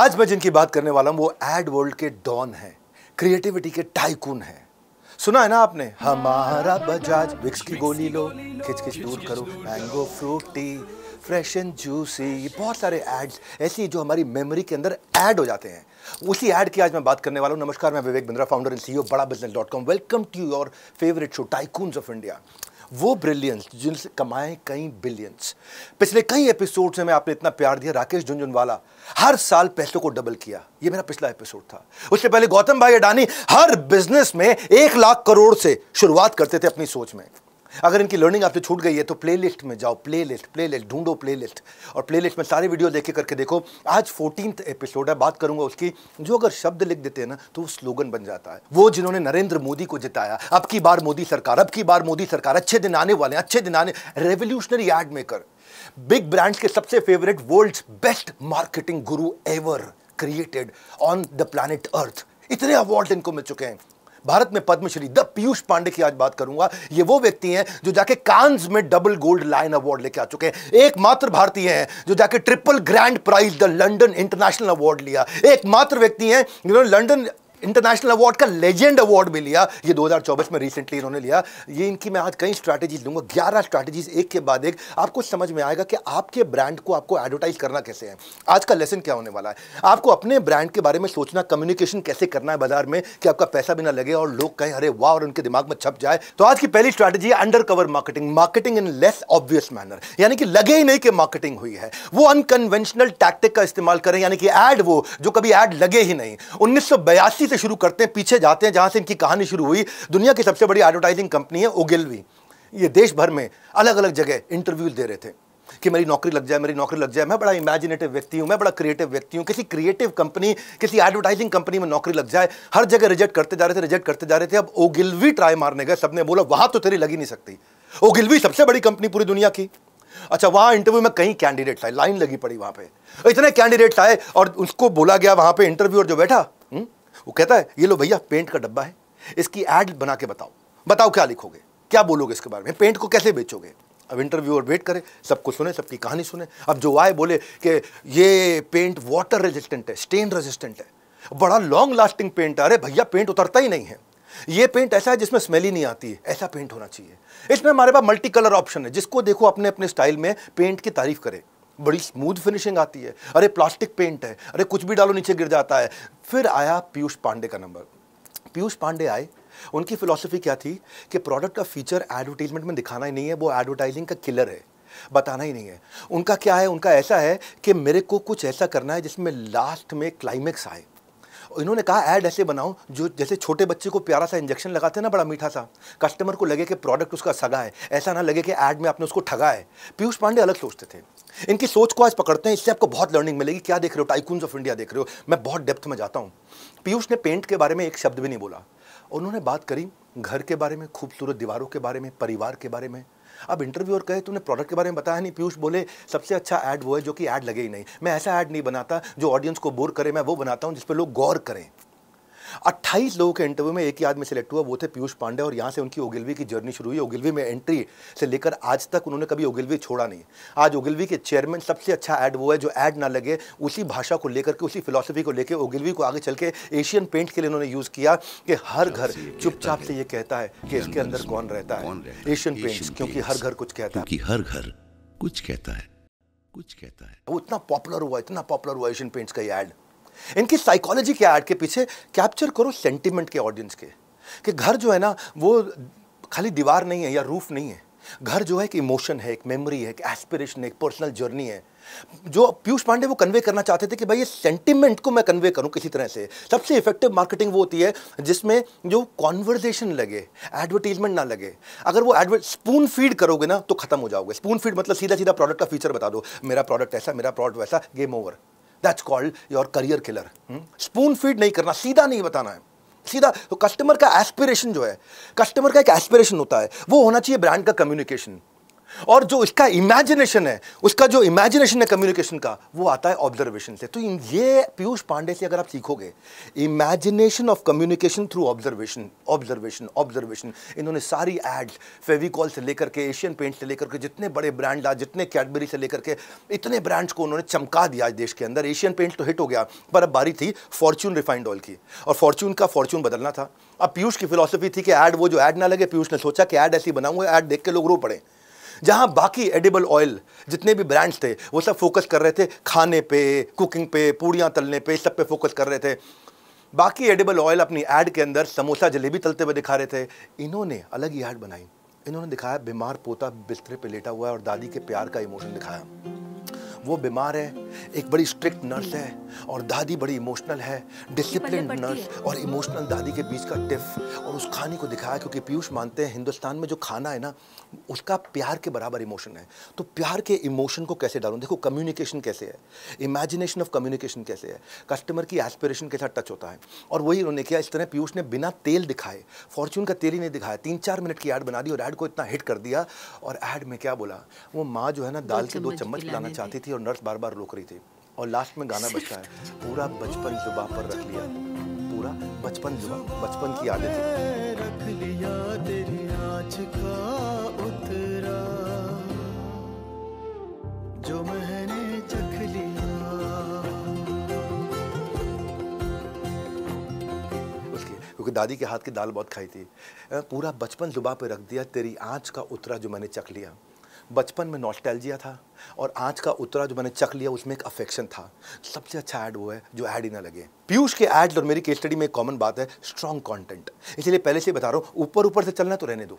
आज मैं जिनकी बात करने वाला हूँ वो एड वर्ल्ड के डॉन हैं क्रिएटिविटी के टाइकून हैं सुना है ना आपने हमारा बजाज विक्स की गोली लो खिच खिच दूर करो mango Frooti fresh and juicy बहुत सारे एड्स ऐसी जो हमारी मेमोरी के अंदर ऐड हो जाते हैं उसी ऐड की आज मैं बात करने वाला हूँ नमस्कार मैं Vivek Bindra founder and CEO Bada business dot com welcome to your favourite show tycoons of India वो ब्रिलियंस जिनसे कमाए कई बिलियंस पिछले कई एपिसोड से मैं आपने इतना प्यार दिया राकेश झुंझुनवाला हर साल पैसों को डबल किया ये मेरा पिछला एपिसोड था उससे पहले गौतम भाई अडानी हर बिजनेस में एक लाख करोड़ से शुरुआत करते थे अपनी सोच में अगर इनकी लर्निंग आपसे छूट गई है तो प्लेलिस्ट में जाओ प्लेलिस्ट प्लेलिस्ट ढूंढो प्लेलिस्ट और प्लेलिस्ट में सारे वीडियो देख के करके देखो आज फोर्टीन एपिसोड है बात करूंगा उसकी जो अगर शब्द लिख देते हैं ना तो वो स्लोगन बन जाता है वो जिन्होंने नरेंद्र मोदी को जिताया अब की बार मोदी सरकार अब की बार मोदी सरकार अच्छे दिन आने वाले अच्छे दिन आने revolutionary ad maker big brands के सबसे favourite world best marketing guru ever created on the planet earth इतने अवार्ड इनको मिल चुके हैं भारत में पद्मश्री द पीयूष पांडे की आज बात करूंगा ये वो व्यक्ति हैं जो जाके कांस में डबल गोल्ड लाइन अवार्ड लेके आ चुके हैं एकमात्र भारतीय हैं जो जाके triple grand prize the London international award लिया एकमात्र व्यक्ति हैं जिन्होंने लंडन इंटरनेशनल अवार्ड का लेजेंड अवार्ड भी लिया ये 2024 में रिसेंटली इन्होंने लिया ये इनकी मैं आज कई स्ट्रैटेजीज लूंगा ग्यारह स्ट्रैटेजीज एक के बाद एक आपको समझ में आएगा कि आपके ब्रांड को आपको एडवर्टाइज करना कैसे है आज का लेसन क्या होने वाला है आपको अपने ब्रांड के बारे में सोचना कम्युनिकेशन कैसे करना है बाजार में कि आपका पैसा भी ना लगे और लोग कहें अरे वाह और उनके दिमाग में छप जाए तो आज की पहली स्ट्रैटेजी है under cover marketing marketing in less obvious manner यानी कि लगे ही नहीं कि मार्केटिंग हुई है वो अनकन्वेंशनल टैक्टिक का इस्तेमाल करें यानी कि एड वो जो कभी एड लगे ही नहीं उन्नीस से शुरू करते हैं पीछे जाते हैं जहाँ से इनकी कहानी शुरू हुई दुनिया की सबसे बड़ी एडवर्टाइजिंग कंपनी है ओगिलवी ये देश भर में अलग अलग जगह इंटरव्यूज दे रहे थे कि मेरी नौकरी लग जाए मेरी नौकरी लग जाए मैं बड़ा इमेजिनेटिव व्यक्ति हूँ मैं बड़ा क्रिएटिव व्यक्ति हूँ किसी क्रिएटिव कंपनी किसी एडवर्टाइजिंग कंपनी में नौकरी लग जाए हर जगह रिजेक्ट करते जा रहे थे रिजेक्ट करते जा रहे थे अब ओगिलवी ट्राई मारने गए सबने बोला वहाँ तो तेरी लगी नहीं सकती ओगिलवी सबसे बड़ी कंपनी पूरी दुनिया की अच्छा वहाँ इंटरव्यू में कई कैंडिडेट्स आए लाइन लगी पड़ी वहाँ पे इतने कैंडिडेट्स आए और उसको बोला गया वहाँ पे इंटरव्यू और जो बैठा हुँ? हम्म, वो कहता है ये लो भैया पेंट का डब्बा है इसकी एड बना के बताओ बताओ क्या लिखोगे क्या बोलोगे इसके बारे में पेंट को कैसे बेचोगे अब इंटरव्यूअर वेट करें सबको सुने सबकी कहानी सुने अब जो आए बोले कि ये पेंट वाटर रेजिस्टेंट है स्टेन रेजिस्टेंट है बड़ा लॉन्ग लास्टिंग पेंट है अरे भैया पेंट उतरता ही नहीं है ये पेंट ऐसा है जिसमें स्मेल ही नहीं आती है ऐसा पेंट होना चाहिए इसमें हमारे पास मल्टी कलर ऑप्शन है जिसको देखो अपने अपने स्टाइल में पेंट की तारीफ करें बड़ी स्मूथ फिनिशिंग आती है अरे प्लास्टिक पेंट है अरे कुछ भी डालो नीचे गिर जाता है फिर आया पीयूष पांडे का नंबर पीयूष पांडे आए उनकी फिलॉसफी क्या थी कि प्रोडक्ट का फीचर एडवर्टीजमेंट में दिखाना ही नहीं है वो एडवर्टाइजिंग का किलर है बताना ही नहीं है उनका क्या है उनका ऐसा है कि मेरे को कुछ ऐसा करना है जिसमें लास्ट में क्लाइमेक्स आए इन्होंने कहा ऐड ऐसे बनाओ जो जैसे छोटे बच्चे को प्यारा सा इंजेक्शन लगाते हैं ना बड़ा मीठा सा कस्टमर को लगे कि प्रोडक्ट उसका सगा है ऐसा ना लगे कि ऐड में आपने उसको ठगा है पीयूष पांडे अलग सोचते थे इनकी सोच को आज पकड़ते हैं इससे आपको बहुत लर्निंग मिलेगी क्या देख रहे हो टाइकून्स ऑफ इंडिया देख रहे हो मैं बहुत डेप्थ में जाता हूँ पीयूष ने पेंट के बारे में एक शब्द भी नहीं बोला उन्होंने बात करी घर के बारे में खूबसूरत दीवारों के बारे में परिवार के बारे में अब इंटरव्यूअर कहे तुमने प्रोडक्ट के बारे में बताया नहीं पीयूष बोले सबसे अच्छा ऐड वो है जो कि ऐड लगे ही नहीं मैं ऐसा ऐड नहीं बनाता जो ऑडियंस को बोर करे मैं वो बनाता हूँ जिस पर लोग गौर करें 28 लोगों के इंटरव्यू में एक ही आदमी सेलेक्ट हुआ वो थे पीयूष पांडे और यहाँ से उनकी ओगिलवी की जर्नी शुरू हुई ओगिलवी में एंट्री से लेकर आज तक उन्होंने कभी ओगिलवी छोड़ा नहीं आज ओगिलवी के चेयरमैन सबसे अच्छा ऐड वो है जो ऐड ना लगे उसी भाषा को लेकर के उसी फिलोसफी को लेकर ओगिलवी को आगे चल के एशियन पेंट के लिए उन्होंने यूज़ किया कि हर घर चुपचाप से ये कहता है कि इसके अंदर कौन रहता है एशियन पेंट क्योंकि हर घर कुछ कहता है हर घर कुछ कहता है कुछ कहता है वो इतना पॉपुलर हुआ इतना पॉपुलर हुआ एशियन पेंट्स का ये ऐड इनकी साइकोलॉजी क्या आर्ट के पीछे कैप्चर करो सेंटिमेंट के ऑडियंस के कि घर जो है ना वो खाली दीवार नहीं है या रूफ नहीं है घर जो है एक इमोशन है एक मेमोरी है एक एस्पिरेशन है एक पर्सनल जर्नी है जो पीयूष पांडे वो कन्वे करना चाहते थे कि भाई ये सेंटिमेंट को मैं कन्वे करूं किसी तरह से सबसे इफेक्टिव मार्केटिंग वो होती है जिसमें जो कॉन्वर्जेशन लगे एडवर्टीजमेंट ना लगे अगर वो एडवर्ट स्पून फीड करोगे ना तो खत्म हो जाओगे स्पून फीड मतलब सीधा सीधा प्रोडक्ट का फीचर बता दो मेरा प्रोडक्ट ऐसा मेरा प्रोडक्ट वैसा game over that's called your career killer spoon feed नहीं करना सीधा नहीं बताना है सीधा तो कस्टमर का एस्पिरेशन जो है कस्टमर का एक एस्पिरेशन होता है वो होना चाहिए ब्रांड का कम्युनिकेशन और जो उसका इमेजिनेशन है उसका जो इमेजिनेशन है कम्युनिकेशन का वो आता है ऑब्जर्वेशन से तो ये पीयूष पांडे से अगर आप सीखोगे imagination of communication through observation observation observation इन्होंने सारी एड्स फेविकॉल से लेकर के एशियन पेंट से लेकर के जितने बड़े ब्रांड आज जितने कैडबरी से लेकर के इतने ब्रांड्स को उन्होंने चमका दिया आज देश के अंदर एशियन पेंट तो हिट हो गया पर अब बारी थी फॉर्च्यून रिफाइंड ऑयल की और फॉर्च्यून का फॉर्च्यून बदलना था अब पीयूष की फिलोसफी थी कि एड वो जो एड ना लगे पीयूष ने सोचा कि एड ऐसी बनाऊंगा एड देख के लोग रो पड़े जहाँ बाकी एडिबल ऑयल जितने भी ब्रांड्स थे वो सब फोकस कर रहे थे खाने पे कुकिंग पे पूड़ियाँ तलने पे सब पे फोकस कर रहे थे बाकी एडिबल ऑयल अपनी ऐड के अंदर समोसा जलेबी तलते हुए दिखा रहे थे इन्होंने अलग ही ऐड बनाई इन्होंने दिखाया बीमार पोता बिस्तरे पे लेटा हुआ है और दादी के प्यार का इमोशन दिखाया वो बीमार है एक बड़ी स्ट्रिक्ट नर्स है और दादी बड़ी इमोशनल है डिसिप्लिन नर्स और इमोशनल दादी के बीच का टिफ और उस खाने को दिखाया क्योंकि पीयूष मानते हैं हिंदुस्तान में जो खाना है ना उसका प्यार के बराबर इमोशन है तो प्यार के इमोशन को कैसे डालूँ देखो कम्युनिकेशन कैसे है इमेजिनेशन ऑफ कम्युनिकेशन कैसे है कस्टमर की एस्पिरेशन के साथ टच होता है और वही उन्होंने किया इस तरह पीयूष ने बिना तेल दिखाए फॉर्च्यून का तेल ही नहीं दिखाया तीन चार मिनट की ऐड बना दी और ऐड को इतना हिट कर दिया और ऐड में क्या बोला वो माँ जो है ना दाल के दो चम्मच लाना चाहती थी थी और नर्स बार बार रोक रही थी और लास्ट में गाना बचता है पूरा बचपन जुबा पर रख लिया पूरा बचपन जुबा बचपन की आदत रख लिया तेरी आँच का उतरा जो मैंने चख लिया क्योंकि दादी के हाथ की दाल बहुत खाई थी पूरा बचपन जुबा पे रख दिया तेरी आँच का उतरा जो मैंने चख लिया बचपन में नॉस्टैल्जिया था और आज का उतरा जो मैंने चक लिया उसमें एक अफेक्शन था सबसे अच्छा ऐड वो है जो ऐड ही ना लगे पीयूष के ऐड और मेरी केस स्टडी में एक कॉमन बात है स्ट्रॉन्ग कंटेंट इसलिए पहले से बता रहा हूँ ऊपर ऊपर से चलना तो रहने दो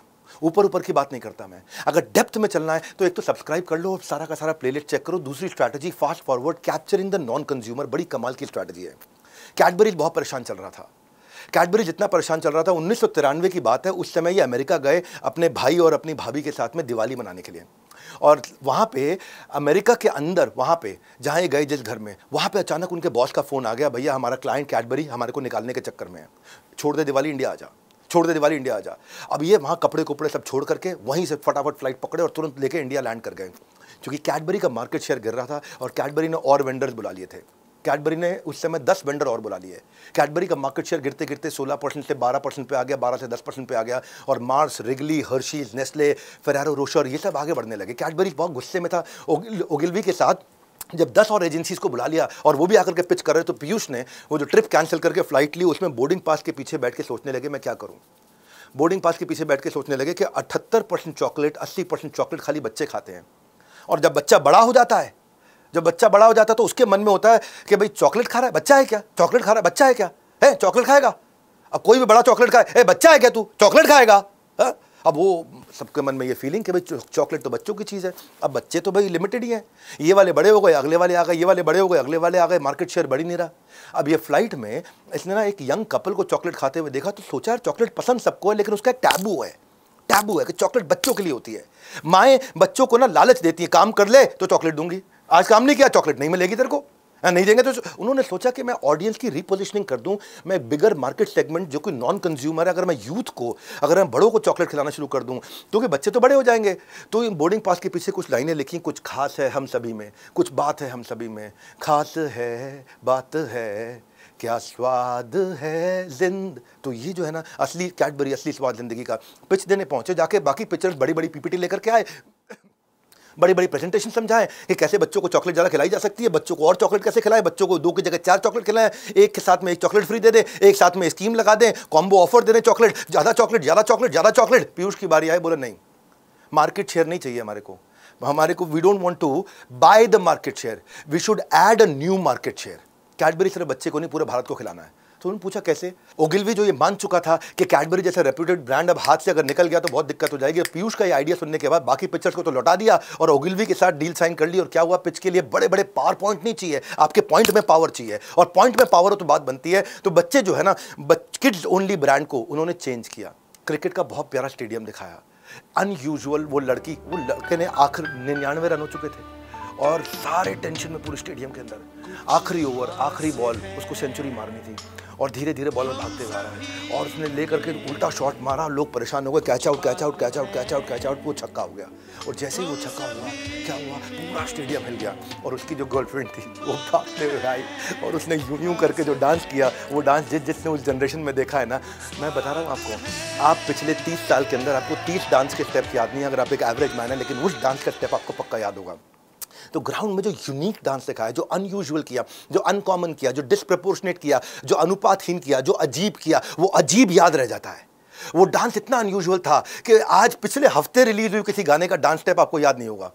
ऊपर ऊपर की बात नहीं करता मैं अगर डेप्थ में चलना है तो एक तो सब्सक्राइब कर लो सारा का सारा प्लेलिस्ट चेक करो दूसरी strategy fast forward capturing the non consumer बड़ी कमाल की स्ट्रैटेजी है कैडबरी बहुत परेशान चल रहा था कैडबरी जितना परेशान चल रहा था उन्नीस की बात है उस समय ये अमेरिका गए अपने भाई और अपनी भाभी के साथ में दिवाली मनाने के लिए और वहाँ पे अमेरिका के अंदर वहाँ पे जहाँ ये गए जिस घर में वहाँ पे अचानक उनके बॉस का फ़ोन आ गया भैया हमारा क्लाइंट कैडबरी हमारे को निकालने के चक्कर में है छोड़ दे दिवाली इंडिया आ जा छोड़ दे दिवाली इंडिया आ जा अब ये वहाँ कपड़े कुपड़े सब छोड़ करके वहीं से फटाफट फ्लाइट पकड़े और तुरंत लेके इंडिया लैंड कर गए क्योंकि कैडबरी का मार्केट शेयर गिर रहा था और कैडबरी ने और वेंडर्स बुला लिए थे कैडबरी ने उस समय दस वेंडर और बुला लिए कैडबरी का मार्केट शेयर गिरते गिरते 16 परसेंट से 12 परसेंट पे आ गया 12 से 10 परसेंट पे आ गया और Mars Wrigley Hershey's Nestle Ferrero Rocher ये सब आगे बढ़ने लगे कैडबरी बहुत गुस्से में था ओगिलवी के साथ जब 10 और एजेंसीज को बुला लिया और वो भी आकर के पिच कर रहे तो पीयूष ने वो जो ट्रिप कैंसिल करके फ्लाइट ली उसमें बोर्डिंग पास के पीछे बैठ के सोचने लगे मैं क्या करूँ बोर्डिंग पास के पीछे बैठ के सोचने लगे कि अठहत्तर परसेंट चॉकलेट अस्सी परसेंट चॉकलेट खाली बच्चे खाते हैं और जब बच्चा बड़ा हो जाता है जब बच्चा बड़ा हो जाता है तो उसके मन में होता है कि भाई चॉकलेट खा रहा है बच्चा है क्या चॉकलेट खा रहा है बच्चा है क्या है चॉकलेट खाएगा अब कोई भी बड़ा चॉकलेट खाए है बच्चा है क्या तू चॉकलेट खाएगा है? अब वो सबके मन में ये फीलिंग कि भाई चॉकलेट तो बच्चों की चीज़ है अब बच्चे तो भाई लिमिटेड ही हैं ये वाले बड़े हो गए अगले वाले आ गए ये वाले बड़े हो गए अगले वाले आ गए मार्केट शेयर बढ़ी नहीं रहा अब ये फ्लाइट में इसने ना एक यंग कपल को चॉकलेट खाते हुए देखा तो सोचा यार चॉकलेट पसंद सबको है लेकिन उसका एक टैबू है टैबू है कि चॉकलेट बच्चों के लिए होती है माएँ बच्चों को ना लालच देती हैं काम कर ले तो चॉकलेट दूंगी आज काम नहीं किया चॉकलेट नहीं मिलेगी तेरे को हाँ, नहीं देंगे तो उन्होंने सोचा कि मैं ऑडियंस की रिपोजिशनिंग कर दूं मैं बिगर मार्केट सेगमेंट जो कि नॉन कंज्यूमर है अगर मैं यूथ को अगर मैं बड़ों को चॉकलेट खिलाना शुरू कर दूं क्योंकि बच्चे तो बड़े हो जाएंगे तो बोर्डिंग पास के पीछे कुछ लाइनें लिखी कुछ खास है हम सभी में कुछ बात है हम सभी में खास है बात है क्या स्वाद है जिंद तो ये जो है ना असली कैटबरी असली स्वाद जिंदगी का पिच देने पहुंचे जाके बाकी पिक्चर्स बड़ी बड़ी पीपीटी लेकर के आए बड़ी बड़ी प्रेजेंटेशन समझाएं कि कैसे बच्चों को चॉकलेट ज़्यादा खिलाई जा सकती है बच्चों को और चॉकलेट कैसे खिलाएं बच्चों को दो की जगह चार चॉकलेट खिलाएं एक के साथ में एक चॉकलेट फ्री दे दें एक साथ में स्कीम लगा दें कॉम्बो ऑफर दे दें चॉकलेट ज़्यादा चॉकलेट ज़्यादा चॉकलेट ज़्यादा चॉकलेट पीयूष की बारी आए बोले नहीं मार्केट शेयर नहीं चाहिए हमारे को हमारे को we don't want to buy the market share we should add a new market share Cadbury सिर्फ बच्चे को नहीं पूरे भारत को खिलाना है तो उन्होंने पूछा कैसे ओगिलवी जो ये मान चुका था कि कैडबरी जैसा रेप्यूटेड ब्रांड अब हाथ से अगर निकल गया तो बहुत दिक्कत हो जाएगी पीयूष का ये आइडिया सुनने के बाद बाकी पिक्चर्स को तो लौटा दिया और ओगिलवी के साथ डील साइन कर ली और क्या हुआ पिच के लिए बड़े बड़े पावर पॉइंट नहीं चाहिए आपके पॉइंट में पावर चाहिए और पॉइंट में पावर हो तो बात बनती है तो बच्चे जो है ना किड्स ओनली ब्रांड को उन्होंने चेंज किया क्रिकेट का बहुत प्यारा स्टेडियम दिखाया अनयूजल वो लड़की वो लड़के ने आखिर निन्यानवे रन हो चुके थे और सारे टेंशन में पूरे स्टेडियम के अंदर आखिरी ओवर आखिरी बॉल उसको सेंचुरी मारनी थी और धीरे धीरे बॉलर भागते जा रहा है और उसने ले करके उल्टा शॉट मारा लोग परेशान हो गए catch out catch out catch out catch out catch out वो छक्का हो गया और जैसे ही वो छक्का हुआ क्या हुआ पूरा स्टेडियम हिल गया और उसकी जो गर्लफ्रेंड थी वो भागते हुए आई और उसने यूं यूं करके जो डांस किया वो डांस जिस जिसने उस जनरेशन में देखा है ना मैं बता रहा हूँ आपको आप पिछले तीस साल के अंदर आपको तीस डांस के स्टेप याद नहीं है अगर आप एक एवरेज मैन है लेकिन उस डांस का स्टेप आपको पक्का याद होगा तो ग्राउंड में जो यूनिक डांस दिखाया जो अनयूजल किया जो अनकॉमन किया जो डिस्प्रपोर्शनेट किया जो अनुपातहीन किया जो अजीब किया वो अजीब याद रह जाता है वो डांस इतना अनयूजल था कि आज पिछले हफ्ते रिलीज हुई किसी गाने का डांस स्टेप आपको याद नहीं होगा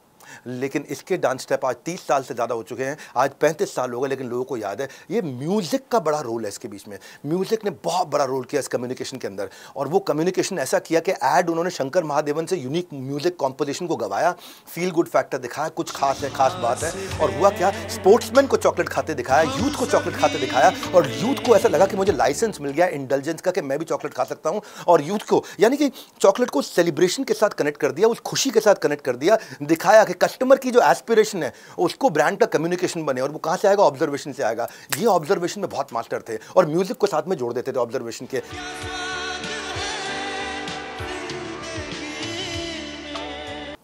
लेकिन इसके डांस स्टेप आज तीस साल से ज़्यादा हो चुके हैं आज पैंतीस साल हो गए लेकिन लोगों को याद है ये म्यूज़िक का बड़ा रोल है इसके बीच में म्यूज़िक ने बहुत बड़ा रोल किया इस कम्युनिकेशन के अंदर और वो कम्युनिकेशन ऐसा किया कि एड उन्होंने शंकर महादेवन से यूनिक म्यूज़िक कॉम्पोजिशन को गवाया फील गुड फैक्टर दिखाया कुछ खास है खास बात है और हुआ क्या स्पोर्ट्समैन को चॉकलेट खाते दिखाया यूथ को चॉकलेट खाते दिखाया और यूथ को ऐसा लगा कि मुझे लाइसेंस मिल गया इंटेलिजेंस का कि मैं भी चॉकलेट खा सकता हूँ और यूथ को यानी कि चॉकलेट को सेलिब्रेशन के साथ कनेक्ट कर दिया उस खुशी के साथ कनेक्ट कर दिया दिखाया कि कष्ट कस्टमर की जो एस्पिरेशन है उसको ब्रांड का कम्युनिकेशन बने और वो कहाँ से आएगा ऑब्जर्वेशन से आएगा ये ऑब्जर्वेशन में बहुत मास्टर थे और म्यूजिक को साथ में जोड़ देते थे ऑब्जर्वेशन के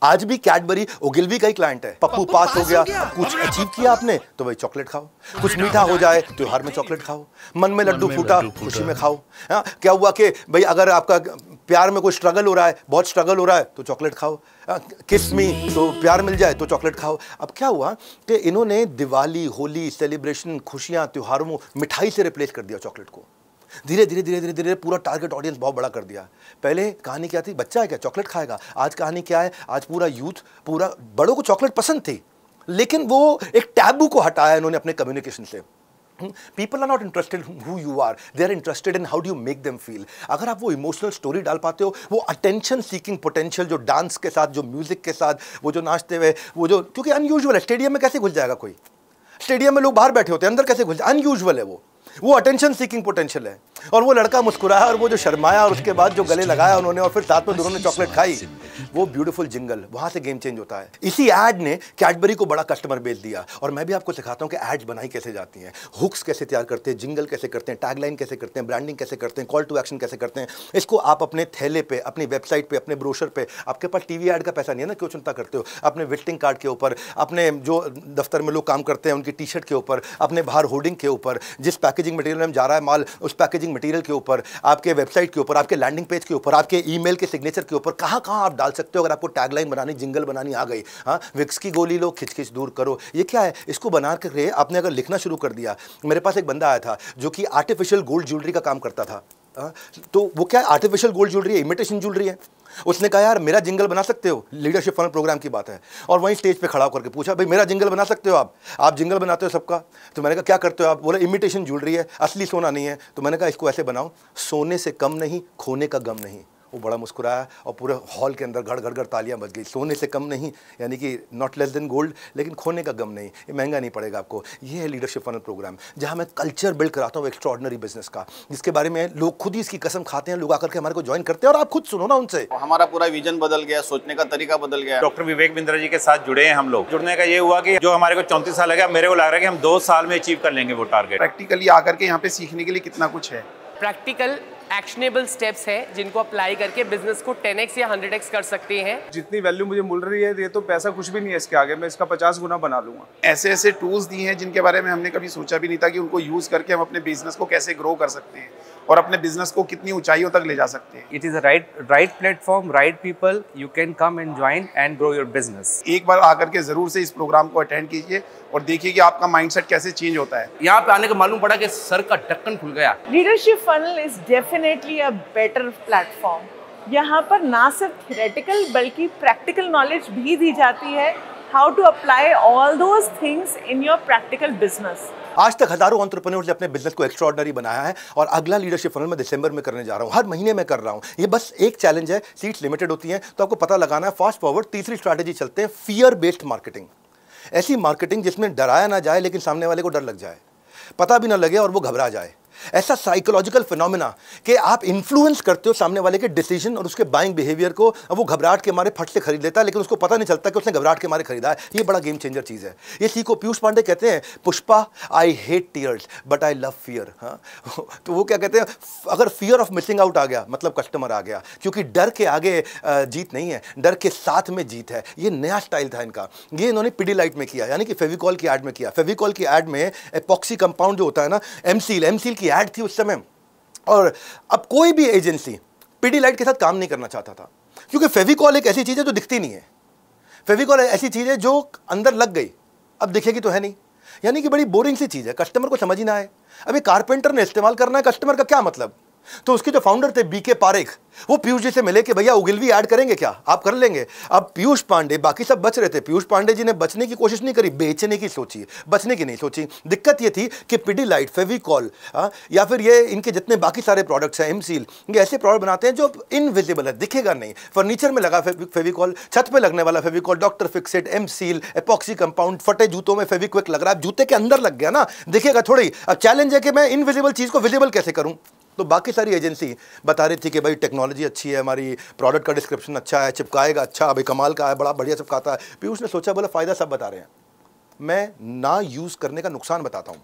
आज भी कैडबरी ओगिलवी का ही क्लाइंट है पप्पू पास, पास हो गया, गया। कुछ अचीव किया आपने तो भाई चॉकलेट खाओ कुछ मीठा हो जाए त्योहार में चॉकलेट खाओ मन में लड्डू फूटा खुशी में खाओ हाँ, क्या हुआ कि भाई अगर आपका प्यार में कोई स्ट्रगल हो रहा है बहुत स्ट्रगल हो रहा है तो चॉकलेट खाओ किस मी तो प्यार मिल जाए तो चॉकलेट खाओ अब क्या हुआ कि इन्होंने दिवाली होली सेलिब्रेशन खुशियाँ त्योहारों में मिठाई से रिप्लेस कर दिया चॉकलेट को धीरे धीरे धीरे धीरे धीरे पूरा टारगेट ऑडियंस बहुत बड़ा कर दिया पहले कहानी क्या थी बच्चा है क्या चॉकलेट खाएगा आज कहानी क्या है आज पूरा यूथ पूरा बड़ों को चॉकलेट पसंद थी लेकिन वो एक टैबू को हटाया इन्होंने अपने कम्युनिकेशन से people are not interested who you are they are interested in how do you make them feel अगर आप वो इमोशनल स्टोरी डाल पाते हो वो अटेंशन सीकिंग पोटेंशियल जो डांस के साथ जो म्यूजिक के साथ वो जो नाचते हुए वो जो क्योंकि अनयूजल है स्टेडियम में कैसे घुस जाएगा कोई स्टेडियम में लोग बाहर बैठे होते हैं अंदर कैसे घुस अनयूजल है वो वो अटेंशन सीकिंग पोटेंशियल है और वो लड़का मुस्कुराया और वो जो शर्माया और उसके बाद जो गले लगाया उन्होंने और फिर साथ में दोनों ने चॉकलेट खाई वो ब्यूटीफुल जिंगल वहां से गेम चेंज होता है इसी एड ने कैडबरी को बड़ा कस्टमर बेच दिया और मैं भी आपको सिखाता हूँ कि एड्स बनाई कैसे जाती हैं हुक्स कैसे तैयार करते हैं जिंगल कैसे करते हैं टैगलाइन कैसे करते हैं ब्रांडिंग कैसे करते हैं कॉल टू एक्शन कैसे करते हैं इसको आप अपने थैले पे अपनी वेबसाइट पे अपने ब्रोशर पे आपके पास टीवी एड का पैसा नहीं है ना क्यों चिंता करते हो अपने विजिटिंग कार्ड के ऊपर अपने जो दफ्तर में लोग काम करते हैं उनकी टी शर्ट के ऊपर अपने बाहर होर्डिंग के ऊपर जिस पैकेज पैकेजिंग मटेरियल में जा रहा है माल उस पैकेजिंग मटेरियल के ऊपर आपके वेबसाइट के ऊपर आपके लैंडिंग पेज के ऊपर आपके ईमेल के सिग्नेचर के ऊपर कहाँ कहाँ आप डाल सकते हो अगर आपको टैगलाइन बनानी जिंगल बनानी आ गई हाँ विक्स की गोली लो खिचखिच दूर करो ये क्या है इसको बना करके आपने अगर लिखना शुरू कर दिया मेरे पास एक बंदा आया था जो कि आर्टिफिशियल गोल्ड ज्वेलरी का काम करता था हाँ? तो वो क्या आर्टिफिशियल गोल्ड ज्वेलरी है इमिटेशन ज्वेलरी है उसने कहा यार मेरा जिंगल बना सकते हो लीडरशिप फॉर प्रोग्राम की बात है और वहीं स्टेज पे खड़ा करके पूछा भाई मेरा जिंगल बना सकते हो आप आप जिंगल बनाते हो सबका तो मैंने कहा क्या करते हो आप बोले इमिटेशन ज्वेलरी है असली सोना नहीं है तो मैंने कहा इसको ऐसे बनाओ सोने से कम नहीं खोने का गम नहीं वो बड़ा मुस्कुराया और पूरे हॉल के अंदर घड़ घड़ घड़ तालियां बज गई सोने से कम नहीं यानी कि नॉट लेस देन गोल्ड लेकिन खोने का गम नहीं ये महंगा नहीं पड़ेगा आपको ये है लीडरशिप फनल प्रोग्राम जहाँ मैं कल्चर बिल्ड कराता हूँ एक्स्ट्रॉडनरी बिजनेस का जिसके बारे में लोग खुद ही इसकी कसम खाते हैं लोग आकर के हमारे को ज्वाइन करते हैं और आप खुद सुनो ना उनसे तो हमारा पूरा विजन बदल गया सोचने का तरीका बदल गया डॉक्टर विवेक बिंद्रा जी के साथ जुड़े हैं हम लोग जुड़ने का ये हुआ कि जो हमारे को चौंतीस साल लगा मेरे को लग रहा है कि हम दो साल में अचीव कर लेंगे वो टारगेट प्रैक्टिकली आकर के यहाँ पे सीखने के लिए कितना कुछ है प्रैक्टिकल एक्शनेबल स्टेप्स है जिनको अप्लाई करके बिजनेस को 10x या 100x कर सकते हैं जितनी वैल्यू मुझे मिल रही है ये तो पैसा कुछ भी नहीं है इसके आगे मैं इसका पचास गुना बना लूंगा ऐसे ऐसे टूल्स दिए हैं जिनके बारे में हमने कभी सोचा भी नहीं था कि उनको यूज करके हम अपने बिजनेस को कैसे ग्रो कर सकते हैं और अपने बिजनेस को कितनी ऊंचाइयों तक ले जा सकते हैं it is right right platform right people you can come and join and grow your business एक बार आकर के जरूर से इस प्रोग्राम को अटेंड कीजिए और देखिए कि आपका माइंडसेट कैसे चेंज होता है यहाँ पे आने का मालूम पड़ा कि सर का ढक्कन खुल गया leadership funnel is definitely a better platform यहाँ पर ना सिर्फ थेरेटिकल बल्कि प्रैक्टिकल नॉलेज भी दी जाती है how to apply all those things in your practical business. आज तक हजारों ऑन्टरप्रनोर्स ने अपने बिजनेस को एक्स्ट्रॉडनरी बनाया है और अगला लीडरशिप फनल मैं दिसंबर में करने जा रहा हूँ हर महीने में कर रहा हूँ ये बस एक चैलेंज है सीट्स लिमिटेड होती हैं तो आपको पता लगाना है फास्ट फॉरवर्ड तीसरी स्ट्रैटेजी चलते हैं फियर बेस्ड मार्केटिंग ऐसी मार्केटिंग जिसमें डराया ना जाए लेकिन सामने वाले को डर लग जाए पता भी ना लगे और वो घबरा जाए ऐसा साइकोलॉजिकल फिनोमिना कि आप इन्फ्लुएंस करते हो सामने वाले के डिसीजन और उसके बाइंग बिहेवियर को अब वो घबराहट के मारे फट से खरीद लेता है लेकिन उसको पता नहीं चलता कि उसने घबराहट के मारे खरीदा है ये बड़ा गेम चेंजर चीज़ है ये सीखो पीयूष पांडे कहते हैं Pushpa I hate tears but I love fear हाँ तो वो क्या कहते हैं अगर फियर ऑफ मिसिंग आउट आ गया मतलब कस्टमर आ गया क्योंकि डर के आगे जीत नहीं है डर के साथ में जीत है ये नया स्टाइल था इनका ये इन्होंने पीडी लाइट में किया यानी कि फेविकॉल की एड में किया फेविकॉल की एड में एपॉक्सी कंपाउंड जो होता है ना एमसील एमसील की एड e थी उस समय और अब कोई भी एजेंसी पीडी लाइट के साथ काम नहीं करना चाहता था क्योंकि फेविकॉल एक ऐसी चीज़ है जो दिखती नहीं है फेविकॉल ऐसी चीज़ है जो अंदर लग गई अब दिखेगी तो है नहीं यानी कि बड़ी बोरिंग सी चीज़ है कस्टमर को समझ ही ना आए अभी कारपेंटर ने इस्तेमाल करना है कस्टमर का क्या मतलब तो उसके जो फाउंडर थे बीके पारेख वो पीयूष जी से मिले कि भैया उगिलवी ऐड करेंगे क्या आप कर लेंगे अब पीयूष पांडे बाकी सब बच रहे थे पीयूष पांडे जी ने बचने की कोशिश नहीं करी बेचने की सोची बचने की नहीं सोची दिक्कत ये थी कि पिडी लाइट फेविकॉल या फिर ये इनके जितने बाकी सारे प्रोडक्ट्स हैं एमसील ये ऐसे प्रोडक्ट बनाते हैं जो इनविजिबल है दिखेगा नहीं फर्नीचर में लगा फेविकॉल छत पर लगने वाला Fevicol doctor fixit M seal epoxy compound फटे जूतों में फेविक्विक लग रहा है जूते के अंदर लग गया ना दिखेगा थोड़ी अब चैलेंज है कि मैं इनविजिबल चीज़ को विजिबल कैसे करूँ तो बाकी सारी एजेंसी बता रही थी कि भाई टेक्नोलॉजी अच्छी है हमारी प्रोडक्ट का डिस्क्रिप्शन अच्छा है चिपकाएगा अच्छा अभी कमाल का है बड़ा बढ़िया चिपकाता है पीयूष ने सोचा बोला फ़ायदा सब बता रहे हैं मैं ना यूज़ करने का नुकसान बताता हूँ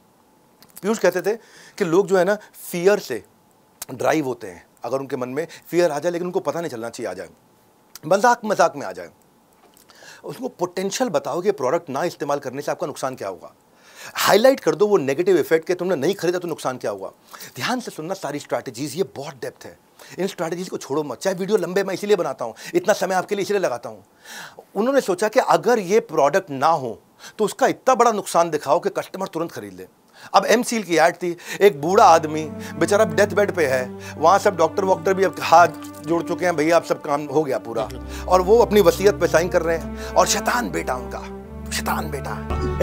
पीयूष कहते थे कि लोग जो है ना फियर से ड्राइव होते हैं अगर उनके मन में फियर आ जाए लेकिन उनको पता नहीं चलना चाहिए आ जाए मजाक मजाक में आ जाए उसको पोटेंशियल बताओ कि प्रोडक्ट ना इस्तेमाल करने से आपका नुकसान क्या होगा हाईलाइट कर दो वो नेगेटिव इफेक्ट के तुमने नहीं खरीदा तो नुकसान क्या हुआ ध्यान से सुनना सारी स्ट्रैटेजीज ये बहुत डेप्थ है इन स्ट्रैटेजीज को छोड़ो मत चाहे वीडियो लंबे मैं इसीलिए बनाता हूँ इतना समय आपके लिए इसलिए लगाता हूँ उन्होंने सोचा कि अगर ये प्रोडक्ट ना हो तो उसका इतना बड़ा नुकसान दिखाओ कि कस्टमर तुरंत खरीद ले अब एम सील की ऐड थी एक बूढ़ा आदमी बेचारा डेथ बेड पे है वहाँ सब डॉक्टर वॉक्टर भी अब हाथ जोड़ चुके हैं भैया आप सब काम हो गया पूरा और वो अपनी वसीयत पे साइन कर रहे हैं और शैतान बेटा उनका शैतान बेटा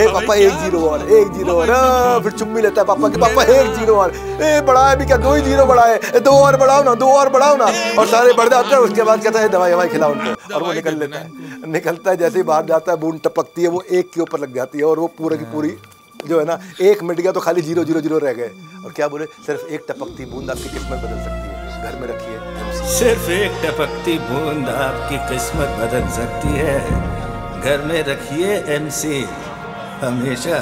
ए पापा एक जीरो और एक जीरो और फिर चुम्बी लेता है पापा के पापा एक जीरो और ए बड़ा है भी क्या दो ही जीरो बड़ा है दो और बढ़ाओ ना दो और बढ़ाओ ना और सारे बढ़ जाते हैं उसके बाद कहता है दवाई हवाई खिलाओ उनको और वो निकल लेता है निकलता है जैसे ही बाहर जाता है बूंद टपकती है वो एक के ऊपर लग जाती है और वो पूरे की पूरी जो है ना एक मिट गया तो खाली जीरो जीरो जीरो रह गए और क्या बोले सिर्फ एक टपकती बूंद आपकी किस्मत बदल सकती है घर में रखिए सिर्फ एक टपकती बूंद आपकी किस्मत बदल सकती है घर में रखिए एमसी हमेशा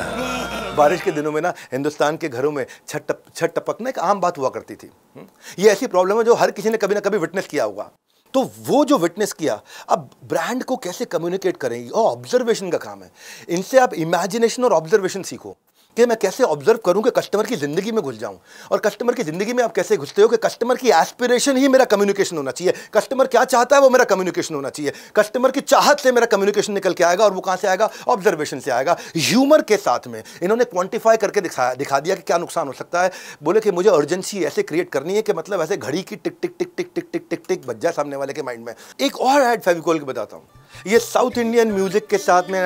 बारिश के दिनों में ना हिंदुस्तान के घरों में छत टप, छत टपकना एक आम बात हुआ करती थी हम्म? ये ऐसी प्रॉब्लम है जो हर किसी ने कभी ना कभी विटनेस किया होगा तो वो जो विटनेस किया अब ब्रांड को कैसे कम्युनिकेट करें और ऑब्जर्वेशन का काम है इनसे आप इमेजिनेशन और ऑब्जर्वेशन सीखो कि मैं कैसे ऑब्जर्व करूं कि कस्टमर की ज़िंदगी में घुस जाऊं और कस्टमर की ज़िंदगी में आप कैसे घुसते हो कि कस्टमर की एस्पिरेशन ही मेरा कम्युनिकेशन होना चाहिए कस्टमर क्या चाहता है वो मेरा कम्युनिकेशन होना चाहिए कस्टमर की चाहत से मेरा कम्युनिकेशन निकल के आएगा और वो कहाँ से आएगा ऑब्जर्वेशन से आएगा ह्यूमर के साथ में इन्होंने क्वान्टिफाई करके दिखा दिखा दिया कि क्या नुकसान हो सकता है बोले कि मुझे अर्जेंसी ऐसे क्रिएट करनी है कि मतलब ऐसे घड़ी की टिक टिक टिक टिक टिक टिक टिक टिक बज जाए सामने वाले के माइंड में एक और एड फेविकोल की बताता हूँ ये साउथ इंडियन म्यूज़िक के साथ में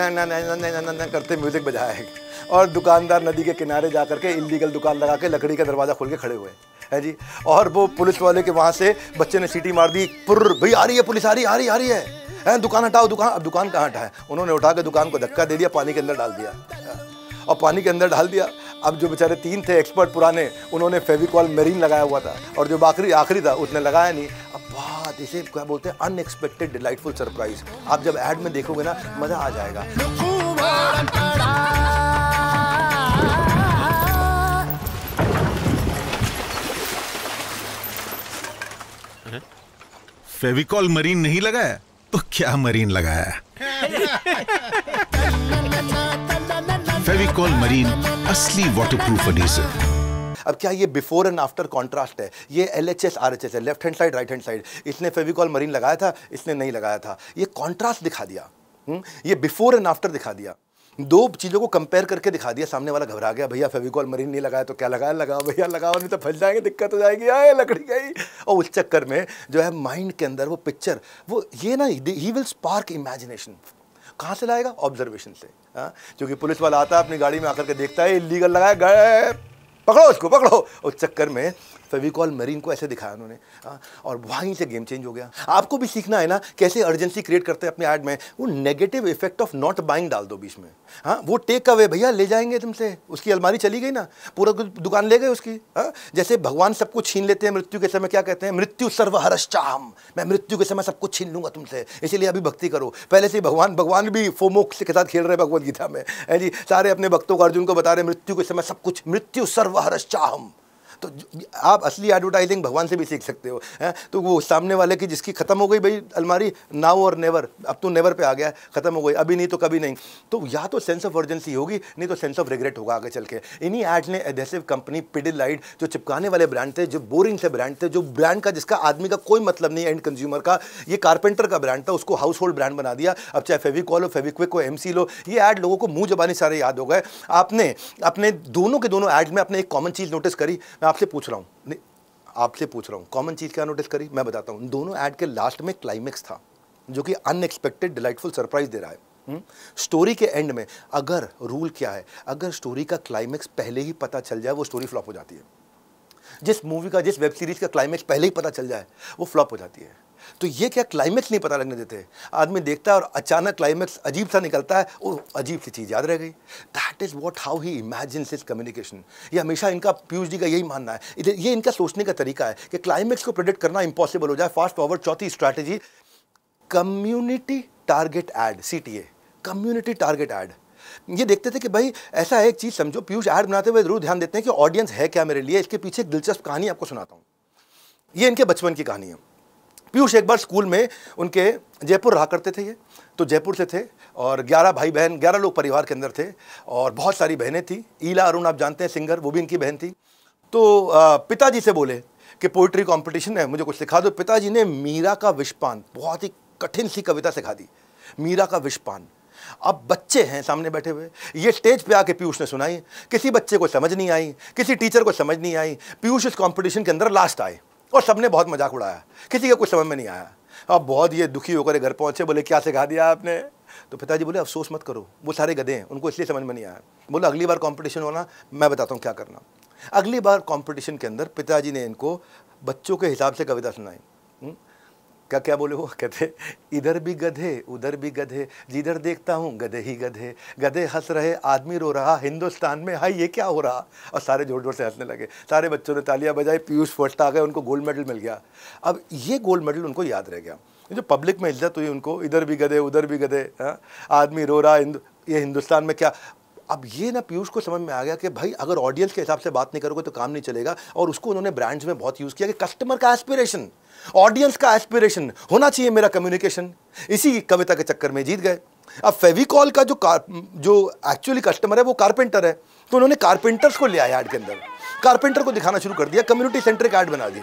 करते म्यूज़िक बजाया है और दुकानदार नदी के किनारे जा करके इलीगल दुकान लगा के लकड़ी का दरवाज़ा खोल के खड़े हुए हैं जी और वो पुलिस वाले के वहाँ से बच्चे ने सीटी मार दी पुर भाई आ रही है पुलिस आ रही आ रही आ रही है हैं दुकान हटाओ दुकान अब दुकान कहाँ हटाए उन्होंने उठा के दुकान को धक्का दे दिया पानी के अंदर डाल दिया और पानी के अंदर डाल दिया अब जो बेचारे तीन थे एक्सपर्ट पुराने उन्होंने फेविकॉल मेरीन लगाया हुआ था और जो आखिरी आखिरी था उसने लगाया नहीं अब बात इसे क्या बोलते हैं अनएक्सपेक्टेड डिलाइटफुल सरप्राइज आप जब ऐड में देखोगे ना मज़ा आ जाएगा फेविकॉल मरीन नहीं लगाया तो क्या मरीन लगाया फेविकॉल मरीन असली वाटरप्रूफ एडहेसिव अब क्या ये बिफोर एंड आफ्टर कॉन्ट्रास्ट है ये L H S R H S है left hand side right hand side इसने फेविकॉल मरीन लगाया था इसने नहीं लगाया था ये कॉन्ट्रास्ट दिखा दिया हुँ? हम्म? ये बिफोर एंड आफ्टर दिखा दिया दो चीज़ों को कंपेयर करके दिखा दिया सामने वाला घबरा गया भैया फेविकॉल मरीन नहीं लगाया तो क्या लगाया लगाओ भैया लगाओ नहीं तो फंस जाएंगे दिक्कत हो जाएगी आए लकड़ी गई और उस चक्कर में जो है माइंड के अंदर वो पिक्चर वो ये ना ही विल स्पार्क इमेजिनेशन कहाँ से लाएगा ऑब्जर्वेशन से हाँ? क्योंकि पुलिस वाला आता है अपनी गाड़ी में आकर के देखता है इलीगल लगाया गए पकड़ो उसको पकड़ो उस चक्कर में फेविकॉल मरीन को ऐसे दिखाया उन्होंने हाँ, और वहीं से गेम चेंज हो गया आपको भी सीखना है ना कैसे अर्जेंसी क्रिएट करते हैं अपने ऐड में वो negative effect of not buying डाल दो बीच में हाँ वो टेक अवे भैया ले जाएंगे तुमसे उसकी अलमारी चली गई ना पूरा दुकान ले गए उसकी हाँ जैसे भगवान सब कुछ छीन लेते हैं मृत्यु के समय क्या कहते हैं मृत्यु सर्वहरश्चाम मैं मृत्यु के समय सब कुछ छीन लूंगा तुमसे इसीलिए अभी भक्ति करो पहले से भगवान भगवान भी फोमोक्स के साथ खेल रहे भगवत गीता में है जी सारे अपने भक्तों को अर्जुन को बता रहे मृत्यु के समय सब कुछ मृत्यु चाहम तो आप असली एडवर्टाइजिंग भगवान से भी सीख सकते हो है तो वो सामने वाले की जिसकी ख़त्म हो गई भाई अलमारी नाव और नेवर अब तो नेवर पर आ गया ख़त्म हो गई अभी नहीं तो कभी नहीं तो या तो सेंस ऑफ अर्जेंसी होगी नहीं तो सेंस ऑफ रिग्रेट होगा आगे चल के इन्हीं एड्स ने एडेसिव कंपनी पिडिलइट जो चिपकाने वाले ब्रांड थे जो बोरिंग से ब्रांड थे जो ब्रांड का जिसका आदमी का कोई मतलब नहीं एंड कंज्यूमर का ये कारपेंटर का ब्रांड था उसको हाउस होल्ड ब्रांड बना दिया अब चाहे फेविकॉल हो फेविक्विक हो एम लो ये ऐड लोगों को मुंह जबानी सारे याद हो गए आपने अपने दोनों के दोनों ऐड में अपने एक कॉमन चीज़ नोटिस करी मैं आपसे पूछ रहा हूँ आपसे पूछ रहा हूँ कॉमन चीज़ क्या नोटिस करी मैं बताता हूँ दोनों ऐड के लास्ट में क्लाइमेक्स था जो कि अनएक्सपेक्टेड डिलाइटफुल सरप्राइज दे रहा है स्टोरी हम्म? के एंड में अगर रूल क्या है अगर स्टोरी का क्लाइमेक्स पहले ही पता चल जाए वो स्टोरी फ्लॉप हो जाती है जिस मूवी का जिस वेब सीरीज का क्लाइमेक्स पहले ही पता चल जाए वो फ्लॉप हो जाती है तो ये क्या क्लाइमेक्स नहीं पता लगने देते आदमी देखता है और अचानक क्लाइमेक्स अजीब सा निकलता है और अजीब सी चीज़ याद रह गई that is what how he imagine is communication ये हमेशा इनका पी जी का यही मानना है ये इनका सोचने का तरीका है कि क्लाइमेक्स को प्रोडिक्ट करना इंपॉसिबल हो जाए फास्ट फॉरवर्ड चौथी strategy community target ad C T A community target ad ये देखते थे कि भाई ऐसा एक चीज़ समझो पीयूष ऐड बनाते हुए जरूर ध्यान देते हैं कि ऑडियंस है क्या मेरे लिए इसके पीछे एक दिलचस्प कहानी आपको सुनाता हूँ ये इनके बचपन की कहानी है पीयूष एक बार स्कूल में उनके जयपुर रहा करते थे ये तो जयपुर से थे और 11 भाई बहन 11 लोग परिवार के अंदर थे और बहुत सारी बहनें थी ईला अरुण आप जानते हैं सिंगर वो भी इनकी बहन थी तो पिताजी से बोले कि पोइट्री कॉम्पिटिशन है मुझे कुछ सिखा दो पिताजी ने मीरा का विषपान बहुत ही कठिन सी कविता सिखा दी मीरा का विषपान अब बच्चे हैं सामने बैठे हुए ये स्टेज पे आके पीयूष ने सुनाई किसी बच्चे को समझ नहीं आई किसी टीचर को समझ नहीं आई पीयूष इस कंपटीशन के अंदर लास्ट आए और सबने बहुत मजाक उड़ाया किसी का कुछ समझ में नहीं आया अब बहुत ये दुखी होकर घर पहुँचे बोले क्या सिखा दिया आपने तो पिताजी बोले अफसोस मत करो वो सारे गधे हैं उनको इसलिए समझ में नहीं आया बोले अगली बार कॉम्पिटिशन होना मैं बताता हूँ क्या करना अगली बार कॉम्पिटिशन के अंदर पिताजी ने इनको बच्चों के हिसाब से कविता सुनाई क्या क्या बोले वो कहते इधर भी गधे उधर भी गधे जिधर देखता हूँ गधे ही गधे गधे हंस रहे आदमी रो रहा हिंदुस्तान में हाई ये क्या हो रहा और सारे जोर जोर से हंसने लगे सारे बच्चों ने तालियां बजाई पीयूष फर्स्ट आ गए उनको गोल्ड मेडल मिल गया अब ये गोल्ड मेडल उनको याद रह गया जो पब्लिक में इज्जत हुई उनको इधर भी गधे उधर भी गधे हाँ, आदमी रो रहा हिंदु ये हिंदुस्तान में क्या अब ये ना पीयूष को समझ में आ गया कि भाई अगर ऑडियंस के हिसाब से बात नहीं करोगे तो काम नहीं चलेगा और उसको उन्होंने ब्रांड्स में बहुत यूज़ किया कि कस्टमर का एस्पिरेशन ऑडियंस का एस्पिरेशन होना चाहिए मेरा कम्युनिकेशन इसी कविता के चक्कर में जीत गए अब फेविकॉल का जो जो एक्चुअली कस्टमर है वो कारपेंटर है तो उन्होंने कारपेंटर्स को लिया ऐड के अंदर कारपेंटर को दिखाना शुरू कर दिया कम्युनिटी सेंटर की ऐड बना दी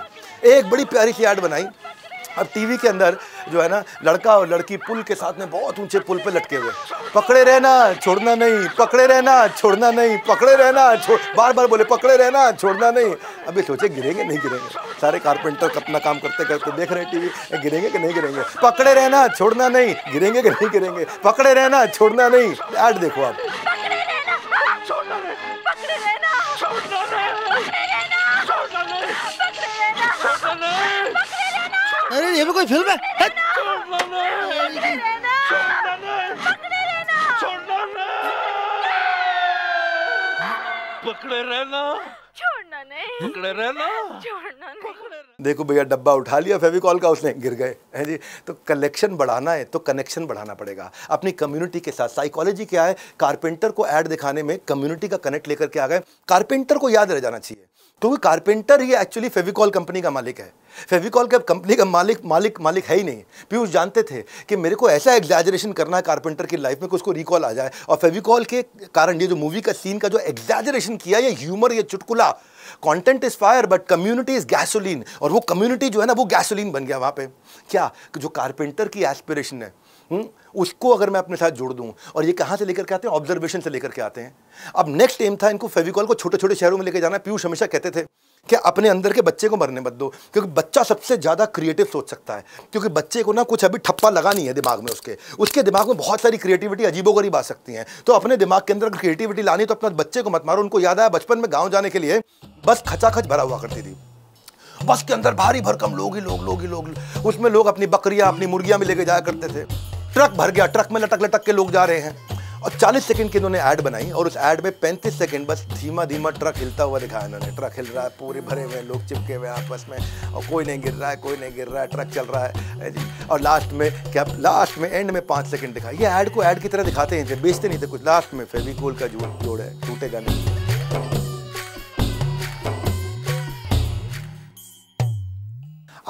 एक बड़ी प्यारी सी ऐड बनाई अब टीवी के अंदर जो है ना लड़का और लड़की पुल के साथ में बहुत ऊंचे पुल पे लटके हुए पकड़े रहना छोड़ना नहीं पकड़े रहना छोड़ना नहीं पकड़े रहना छोड़ बार बार बोले पकड़े रहना छोड़ना नहीं अभी सोचे गिरेंगे नहीं गिरेंगे सारे कारपेंटर अपना काम करते करते देख रहे हैं टीवी गिरेंगे कि नहीं गिरेंगे पकड़े रहना छोड़ना नहीं गिरेंगे कि नहीं गिरेंगे पकड़े रहना छोड़ना नहीं ऐड देखो आप अरे ये भी कोई फिल्म है पकड़े रहना देखो भैया डब्बा उठा लिया फेविकॉल का उसने गिर गए हैं जी तो कलेक्शन बढ़ाना है तो कनेक्शन बढ़ाना पड़ेगा अपनी कम्युनिटी के साथ साइकोलॉजी क्या है कारपेंटर को ऐड दिखाने में कम्युनिटी का कनेक्ट लेकर के आ गए कारपेंटर को याद रह जाना चाहिए क्योंकि कारपेंटर ही एक्चुअली फेविकॉल कंपनी का मालिक है फेविकॉल के कंपनी का मालिक मालिक मालिक है ही नहीं पीयूष जानते थे कि मेरे को ऐसा एग्जैजरेशन करना है कारपेंटर की लाइफ में कि उसको रिकॉल आ जाए और फेविकॉल के कारण ये जो मूवी का सीन का जो एग्जैजरेशन किया ये ह्यूमर ये चुटकुला content is fire but community is gasoline और वो कम्युनिटी जो है ना वो गैसोलीन बन गया वहाँ पे क्या जो कारपेंटर की एस्पिरेशन है हुँ? उसको अगर मैं अपने साथ जोड़ दूँ और ये कहाँ से लेकर के आते हैं ऑब्जर्वेशन से लेकर के आते हैं अब नेक्स्ट एम था इनको फेविकॉल को छोटे छोटे शहरों में लेकर जाना पीयूष हमेशा कहते थे कि अपने अंदर के बच्चे को मरने मत दो क्योंकि बच्चा सबसे ज़्यादा क्रिएटिव सोच सकता है क्योंकि बच्चे को ना कुछ अभी ठप्पा लगा नहीं है दिमाग में उसके उसके दिमाग में बहुत सारी क्रिएटिविटी अजीबो आ सकती हैं तो अपने दिमाग के अंदर क्रिएटिविटी लानी तो अपना बच्चे को मत मारो उनको याद आया बचपन में गाँव जाने के लिए बस खचाखच भरा हुआ करती थी बस के अंदर भारी भरकम लोग ही लोग लोग ही लोग उसमें लोग अपनी बकरियां अपनी मुर्गियां भी लेके जाया करते थे ट्रक भर गया ट्रक में लटक लटक के लोग जा रहे हैं और 40 सेकंड की इन्होंने ऐड बनाई और उस ऐड में 35 सेकंड बस धीमा धीमा ट्रक हिलता हुआ दिखाया इन्होंने ट्रक हिल रहा है पूरे भरे हुए लोग चिपके हुए आपस में और कोई नहीं गिर रहा है कोई नहीं गिर रहा है ट्रक चल रहा है जी और लास्ट में क्या लास्ट में एंड में पाँच सेकेंड दिखाई ये ऐड को ऐड की तरह दिखाते हैं बेचते नहीं थे कुछ लास्ट में फेविकोल का जोड़ जोड़ है टूटेगा नहीं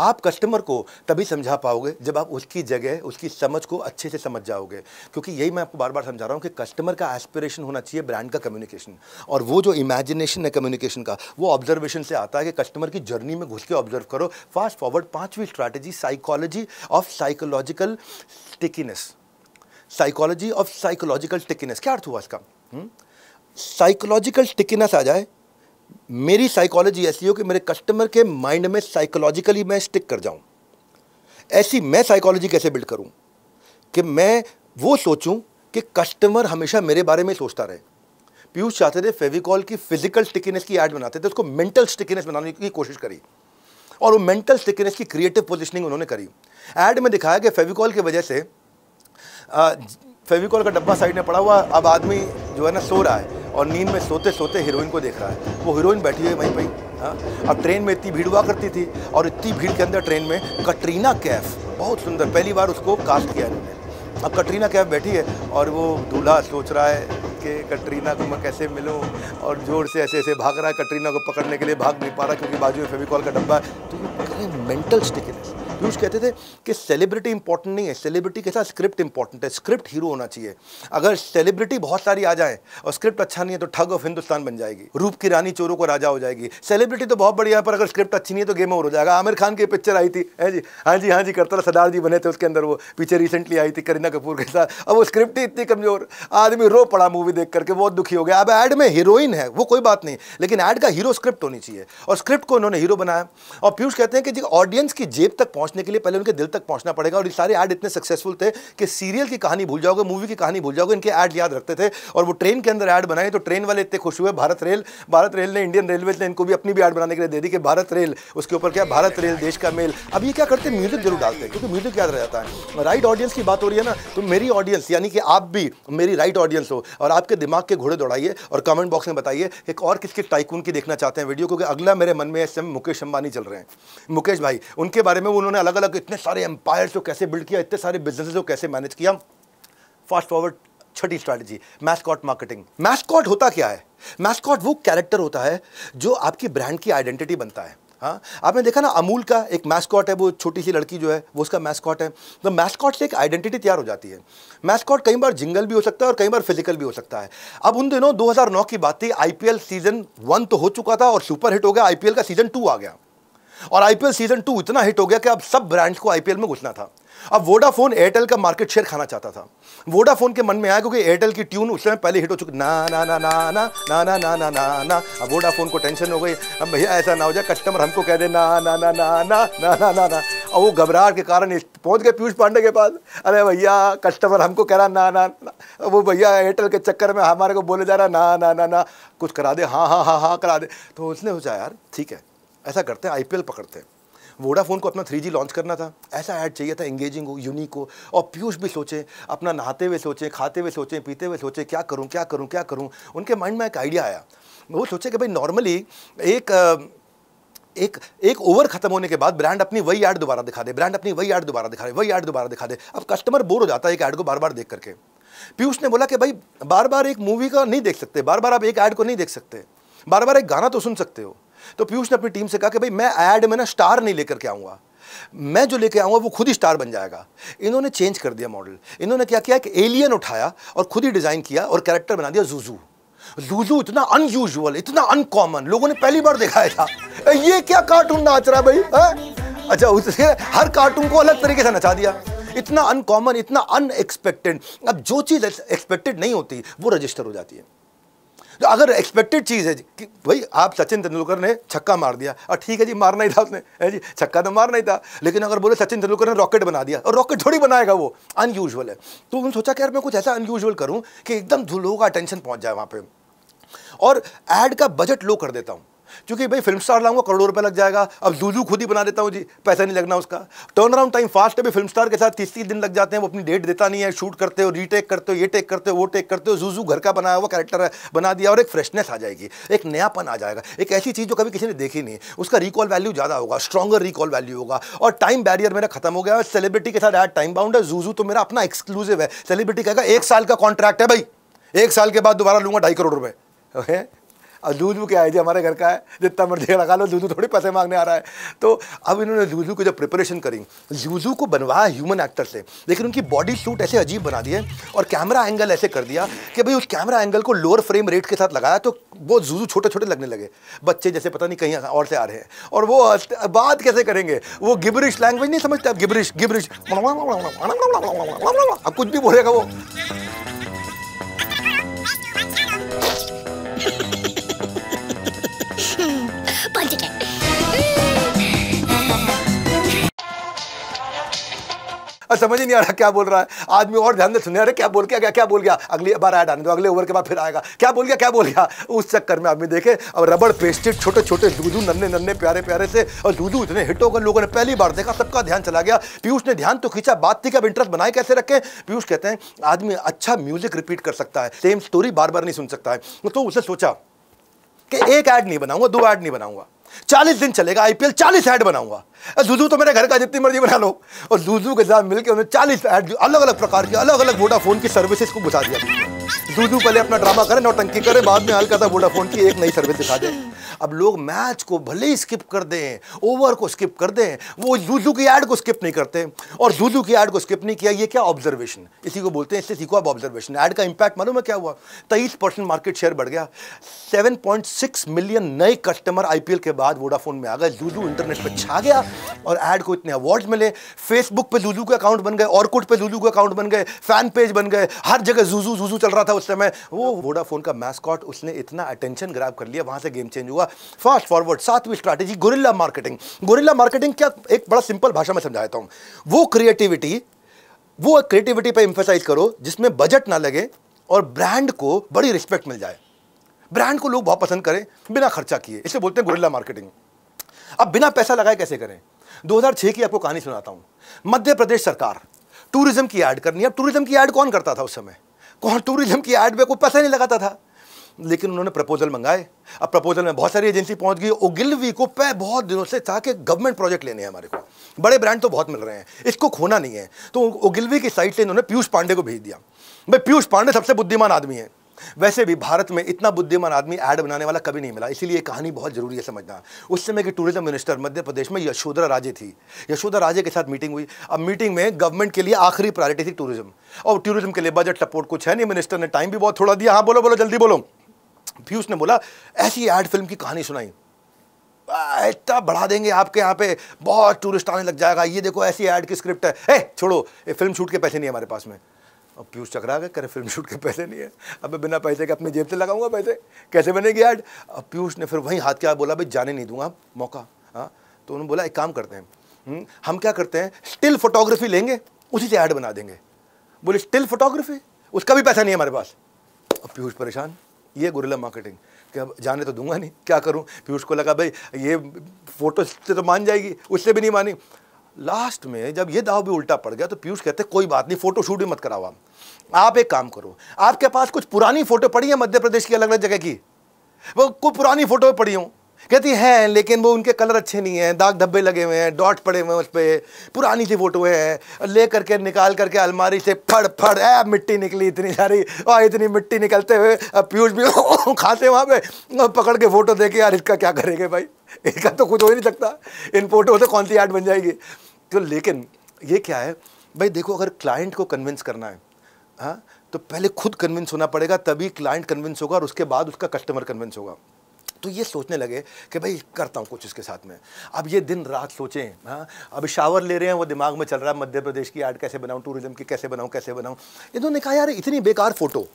आप कस्टमर को तभी समझा पाओगे जब आप उसकी जगह उसकी समझ को अच्छे से समझ जाओगे क्योंकि यही मैं आपको बार बार समझा रहा हूँ कि कस्टमर का एस्पिरेशन होना चाहिए ब्रांड का कम्युनिकेशन और वो जो इमेजिनेशन है कम्युनिकेशन का वो ऑब्जर्वेशन से आता है कि कस्टमर की जर्नी में घुस के ऑब्जर्व करो फास्ट फॉरवर्ड पांचवी strategy psychology of psychological stickiness psychology of psychological stickiness क्या अर्थ हुआ इसका साइकोलॉजिकल हम्म? स्टिकीनेस आ जाए मेरी साइकोलॉजी ऐसी हो कि मेरे कस्टमर के माइंड में साइकोलॉजिकली मैं स्टिक कर जाऊं ऐसी मैं साइकोलॉजी कैसे बिल्ड करूं कि मैं वो सोचूं कि कस्टमर हमेशा मेरे बारे में सोचता रहे पीयूष चाहते थे फेविकॉल की फिजिकल स्टिकनेस की एड बनाते थे उसको मेंटल स्टिकनेस बनाने की कोशिश करी और वो मेंटल स्टिकनेस की क्रिएटिव पोजिशनिंग उन्होंने करी एड में दिखाया कि फेविकॉल की वजह से फेविकॉल का डब्बा साइड में पड़ा हुआ अब आदमी जो है ना सो रहा है और नींद में सोते सोते हीरोइन को देख रहा है वो हीरोइन बैठी हुई वहीं पर हाँ अब ट्रेन में इतनी भीड़ हुआ करती थी और इतनी भीड़ के अंदर ट्रेन में कटरीना कैफ बहुत सुंदर पहली बार उसको कास्ट किया इन्होंने अब कटरीना कैफ बैठी है और वो दूल्हा सोच रहा है के कटरीना को मैं कैसे मिलूँ और जोर से ऐसे ऐसे भाग रहा है कटरीना को पकड़ने के लिए भाग नहीं पा रहा क्योंकि बाजू में फेविकॉल का डब्बा है तो ये मेंटल स्टिकनेस पीयूष कहते थे कि सेलिब्रिटी इंपॉर्टेंट नहीं है सेलिब्रिटी के साथ स्क्रिप्ट इंपॉर्टेंट है स्क्रिप्ट हीरो होना चाहिए अगर सेलिब्रिटी बहुत सारी आ जाए और स्क्रिप्ट अच्छा नहीं है तो ठग ऑफ हिंदुस्तान बन जाएगी रूप की रानी चोरों को राजा हो जाएगी सेलिब्रिटी तो बहुत बढ़िया है पर अगर स्क्रिप्ट अच्छी नहीं है तो गेम ओवर हो जाएगा आमिर खान की पिक्चर आई थी है जी हाँ जी हाँ जी करता सरदार जी बने थे उसके अंदर वो पीछे रिसेंटली आई थी करीना कपूर के साथ अब वो स्क्रिप्ट ही इतनी कमजोर आदमी रो पड़ा मूवी देख करके बहुत दुखी हो गया अब ऐड में हीरोइन है वो कोई बात नहीं लेकिन ऐड का हीरो स्क्रिप्ट होनी चाहिए और स्क्रिप्ट को उन्होंने हीरो बनाया और पीयूष कहते हैं कि ऑडियंस की जेब तक पहुंचने के लिए पहले उनके दिल तक पहुंचना पड़ेगा और ये सारे ऐड इतने सक्सेसफुल थे कि सीरियल की कहानी भूल जाओगे मूवी की कहानी भूल जाओगे इनके ऐड याद रखते थे और वो ट्रेन के अंदर ऐड बनाए तो ट्रेन वाले इतने खुश हुए भारत रेल भारत रेल ने इंडियन रेलवे ने इनको भी अपनी भी ऐड बनाने के लिए दे दी कि भारत रेल उसके ऊपर क्या भारत रेल देश का मेल अब ये क्या करते हैं म्यूजिक जरूर डालते हैं क्योंकि म्यूजिक याद रह जाता है राइट ऑडियंस की बात हो रही है ना तो मेरी ऑडियंस यानी कि आप भी मेरी राइट ऑडियंस हो और आप आपके दिमाग के घोड़े दौड़ाइए और कमेंट बॉक्स में बताइए एक और किसके टाइकून की देखना चाहते हैं वीडियो क्योंकि अगला मेरे मन में इस समय मुकेश अंबानी चल रहे हैं मुकेश भाई उनके बारे में उन्होंने अलग अलग इतने सारे एम्पायर्स को कैसे बिल्ड किया इतने सारे बिजनेस को कैसे मैनेज किया फास्ट फॉरवर्ड छठी स्ट्रैटेजी मैस्कॉट मार्केटिंग मैस्कॉट होता क्या है मैस्कॉट वो कैरेक्टर होता है जो आपकी ब्रांड की आइडेंटिटी बनता है हाँ आपने देखा ना अमूल का एक मैस्कॉट है वो छोटी सी लड़की जो है वो उसका मैस्कॉट है तो मैस्कॉट से एक आइडेंटिटी तैयार हो जाती है मैस्कॉट कई बार जिंगल भी हो सकता है और कई बार फिजिकल भी हो सकता है अब उन दिनों 2009 की बात थी आईपीएल सीजन वन तो हो चुका था और सुपर हिट हो गया आईपीएल का सीजन टू आ गया और आईपीएल सीजन टू इतना हिट हो गया कि अब सब ब्रांड्स को आईपीएल में घुसना था अब वोडाफोन एयरटेल का मार्केट शेयर खाना चाहता था वोडाफोन के मन में आया क्योंकि एयरटेल की ट्यून उस समय पहले हिट हो चुकी ना ना ना ना ना ना ना ना ना ना ना अब वोडाफोन को टेंशन हो गई अब भैया ऐसा ना हो जाए कस्टमर हमको कह दे ना ना ना ना ना ना ना ना ना अब वो घबराहट के कारण पहुंच गए पीयूष पांडे के पास अरे भैया कस्टमर हमको कह रहा ना ना ना वो भैया एयरटेल के चक्कर में हमारे को बोले जा रहा ना ना ना ना कुछ करा दे हाँ हाँ हाँ हाँ करा दे तो उसने सोचा यार ठीक है ऐसा करते हैं आई पकड़ते हैं वोडाफोन को अपना थ्री लॉन्च करना था ऐसा ऐड चाहिए था एंगेजिंग हो यूनिक हो और पीयूष भी सोचें अपना नहाते हुए सोचें खाते हुए सोचें पीते हुए सोचें क्या करूँ क्या करूँ क्या करूँ उनके माइंड में एक आइडिया आया वो सोचे कि भाई नॉर्मली एक एक एक ओवर खत्म होने के बाद ब्रांड अपनी वही ऐड दोबारा दिखा दे ब्रांड अपनी वही ऐड दोबारा दिखा दे वही ऐड दोबारा दिखा दे अब कस्टमर बोर हो जाता है एक ऐड को बार बार देख करके पीयूष ने बोला कि भाई बार बार एक मूवी का नहीं देख सकते बार बार आप एक ऐड को नहीं देख सकते बार बार एक गाना तो सुन सकते हो तो पीयूष ने अपनी टीम से कहा कि भाई मैं ऐड में ना स्टार नहीं लेकर के आऊँगा मैं जो लेके आऊँगा वो खुद ही स्टार बन जाएगा इन्होंने चेंज कर दिया मॉडल इन्होंने क्या किया कि एलियन उठाया और खुद ही डिज़ाइन किया और कैरेक्टर बना दिया जूजू जूजू इतना अनयूजल इतना अनकॉमन लोगों ने पहली बार दिखाया था ये क्या कार्टून नाच रहा है भाई है? हाँ? अच्छा उससे हर कार्टून को अलग तरीके से नचा दिया इतना अनकॉमन इतना अनएक्सपेक्टेड अब जो चीज़ एक्सपेक्टेड नहीं होती वो रजिस्टर हो जाती है तो अगर एक्सपेक्टेड चीज़ है कि भाई आप सचिन तेंदुलकर ने छक्का मार दिया और ठीक है जी मारना ही था उसने है जी छक्का तो मारना ही था लेकिन अगर बोले सचिन तेंदुलकर ने रॉकेट बना दिया और रॉकेट थोड़ी बनाएगा वो अनयूजल है तो उन्होंने सोचा कि यार मैं कुछ ऐसा अनयूजल करूँ कि एकदम लोगों का अटेंशन पहुँच जाए वहाँ पर और एड का बजट लो कर देता हूँ क्योंकि भाई फिल्म स्टार लाऊंगा करोड़ों रुपये लग जाएगा अब जूजू खुद ही बना देता हूँ जी पैसा नहीं लगना उसका टर्न अराउंड टाइम फास्ट है भी फिल्म स्टार के साथ तीस तीस दिन लग जाते हैं वो अपनी डेट देता नहीं है शूट करते हो रीटेक करते हो ये टेक करते हो वो टेक करते हो जूजू घर का बनाया हुआ कैरेक्टर बना दिया और एक फ्रेशनेस आ जाएगी एक नयापन आ जाएगा एक ऐसी चीज़ जो कभी किसी ने देखी नहीं उसका रिकॉल वैल्यू ज़्यादा होगा स्ट्रॉगर रिकॉल वैल्यू होगा और टाइम बैरियर मेरा खत्म हो गया सेलिब्रिटी के साथ एड टाइम बाउंड है जूजू तो मेरा अपना एक्सक्लूसिव है सेलिब्रिटी कहेगा एक साल का कॉन्ट्रैक्ट है भाई एक साल के बाद दोबारा लूंगा ढाई करोड़ रुपए ओके और दूधू क्या है जी हमारे घर का है जितना मर्जी लगा लो दूधू तो थोड़ी पैसे मांगने आ रहा है तो अब इन्होंने जूजू की जब प्रिपरेशन करी जूजू को बनवाया ह्यूमन एक्टर से लेकिन उनकी बॉडी सूट ऐसे अजीब बना दिए और कैमरा एंगल ऐसे कर दिया कि भाई उस कैमरा एंगल को लोअर फ्रेम रेट के साथ लगाया तो वो जूजू छोटे छोटे लगने लगे बच्चे जैसे पता नहीं कहीं और से आ रहे हैं और वो बात कैसे करेंगे वो गिबरिश लैंग्वेज नहीं समझते आप गिबरिश गिबरिश कुछ भी बोलेगा वो और समझ ही नहीं आ रहा क्या बोल रहा है आदमी और ध्यान दे सुने अरे क्या बोल के गया क्या बोल गया अगली बार ऐड आने दो अगले ओवर के बाद फिर आएगा क्या बोल गया क्या बोल गया उस चक्कर में आदमी देखे और रबड़ पेस्टेड छोटे छोटे दूधू नन्ने नन्ने प्यारे प्यारे से और दूधू इतने हिट हो लोगों ने पहली बार देखा सबका ध्यान चला गया पीयूष ने ध्यान तो खींचा बात थी कि अब इंटरेस्ट बनाए कैसे रखें पीयूष कहते हैं आदमी अच्छा म्यूजिक रिपीट कर सकता है सेम स्टोरी बार बार नहीं सुन सकता है तो उसे सोचा कि एक ऐड नहीं बनाऊंगा दो ऐड नहीं बनाऊंगा चालीस दिन चलेगा आईपीएल चालीस ऐड बनाऊंगा जूजू तो मेरे घर का जितनी मर्जी बना लो और जूजू के साथ मिलकर उन्हें चालीस ऐड अलग अलग प्रकार की अलग अलग वोडाफोन की सर्विसेज को घुसा दिया दूधू पहले अपना ड्रामा करें नौटंकी करें बाद में हल्का सा वोडाफोन की एक नई सर्विस दिखा दें अब लोग मैच को भले ही स्किप कर दें ओवर को स्किप कर दें वो दूधू की ऐड को स्किप नहीं करते और दूधू की ऐड को स्किप नहीं किया ये क्या ऑब्जर्वेशन इसी को बोलते हैं इससे सीखो आप ऑब्जर्वेशन ऐड का इंपैक्ट मालूम है क्या हुआ तेईस परसेंट मार्केट शेयर बढ़ गया सिक्स मिलियन नए कस्टमर आईपीएल के बाद वोडाफोन में आ गए जूजू इंटरनेट पर छा गया और ऐड को इतने अवार्ड मिले फेसबुक पे दूधू के अकाउंट बन गए और पर दूधू के अकाउंट बन गए फैन पेज बन गए हर जगह जूजू जूजू चल रहा था उस समय वो वोडाफोन का मैस्कॉट उसने इतना अटेंशन ग्राफ कर लिया वहां से गेम चेंज हुआ फास्ट फॉरवर्ड सातवीं strategy gorilla marketing gorilla marketing क्या एक बड़ा सिंपल भाषा में समझाता हूँ वो क्रिएटिविटी वो क्रिएटिविटी पर इंफेसाइज करो जिसमें बजट ना लगे और ब्रांड को बड़ी रिस्पेक्ट मिल जाए ब्रांड को लोग बहुत पसंद करें बिना खर्चा किए इसे बोलते हैं गोरिल्ला मार्केटिंग अब बिना पैसा लगाए कैसे करें 2006 की आपको कहानी सुनाता हूं मध्य प्रदेश सरकार टूरिज्म की ऐड करनी है अब टूरिज्म की ऐड कौन करता था उस समय कौन टूरिज्म की एड में कोई पैसा नहीं लगाता था लेकिन उन्होंने प्रपोजल मंगाए अब प्रपोजल में बहुत सारी एजेंसी पहुंच गई ओगिलवी को पै बहुत दिनों से था कि गवर्नमेंट प्रोजेक्ट लेने हैं हमारे को बड़े ब्रांड तो बहुत मिल रहे हैं इसको खोना नहीं है तो ओगिलवी की साइड से इन्होंने पीयूष पांडे को भेज दिया भाई पीयूष पांडे सबसे बुद्धिमान आदमी है वैसे भी भारत में इतना बुद्धिमान आदमी ऐड बनाने वाला कभी नहीं मिला इसीलिए कहानी बहुत जरूरी है समझना उस समय की टूरिज्म मिनिस्टर मध्य प्रदेश में यशोधरा राजे थी यशोधरा राजे के साथ मीटिंग हुई अब मीटिंग में गवर्नमेंट के लिए आखिरी प्रायोरिटी थी टूरिज्म और टूरिज्म के लिए बजट सपोर्ट कुछ है नहीं मिनिस्टर ने टाइम भी बहुत थोड़ा दिया हाँ बोलो बोलो जल्दी बोलो फिर उसने बोला ऐसी एड फिल्म की कहानी सुनाई इतना बढ़ा देंगे आपके यहाँ पे बहुत टूरिस्ट आने लग जाएगा ये देखो ऐसी ऐड की स्क्रिप्ट है ए छोड़ो ये फिल्म शूट के पैसे नहीं हमारे पास में और पीयूष चकरा गए करे फिल्म शूट के पैसे नहीं है अब मैं बिना पैसे के अपनी जेब से लगाऊंगा पैसे कैसे बनेगी ऐड अब पीयूष ने फिर वहीं हाथ के हाथ बोला भाई जाने नहीं दूंगा मौका हाँ तो उन्होंने बोला एक काम करते हैं हम्म, हम क्या करते हैं स्टिल फोटोग्राफी लेंगे उसी से ऐड बना देंगे बोले स्टिल फोटोग्राफी उसका भी पैसा नहीं है हमारे पास अब पीयूष परेशान ये गुरिला मार्केटिंग कि अब जाने तो दूंगा नहीं क्या करूं पीयूष को लगा भाई ये फोटो से तो मान जाएगी उससे भी नहीं मानी लास्ट में जब ये दाव भी उल्टा पड़ गया तो पीयूष कहते कोई बात नहीं फोटो शूट भी मत कराओ आप एक काम करो आपके पास कुछ पुरानी फोटो पड़ी है मध्य प्रदेश की अलग अलग जगह की वो कोई पुरानी फोटो पड़ी हूँ कहती हैं लेकिन वो उनके कलर अच्छे नहीं हैं दाग धब्बे लगे हुए हैं डॉट पड़े हुए हैं उस पर पुरानी सी फोटो है ले करके निकाल करके अलमारी से फड़ फड़ ऐ मिट्टी निकली इतनी सारी और इतनी मिट्टी निकलते हुए अब पीयूष भी खाते वहाँ पे और पकड़ के फ़ोटो दे के यार इसका क्या करेंगे भाई इसका तो कुछ हो ही नहीं सकता इन फोटो तो से कौन सी आर्ट बन जाएगी तो लेकिन ये क्या है भाई देखो अगर क्लाइंट को कन्विंस करना है हाँ तो पहले खुद कन्विंस होना पड़ेगा तभी क्लाइंट कन्विंस होगा और उसके बाद उसका कस्टमर कन्विंस होगा तो ये सोचने लगे कि भाई करता हूँ कुछ इसके साथ में अब ये दिन रात सोचें हाँ अब शावर ले रहे हैं वो दिमाग में चल रहा है मध्य प्रदेश की ऐड कैसे बनाऊँ टूरिज्म की कैसे बनाऊँ कैसे बनाऊँ इन्होंने कहा यार इतनी बेकार फ़ोटो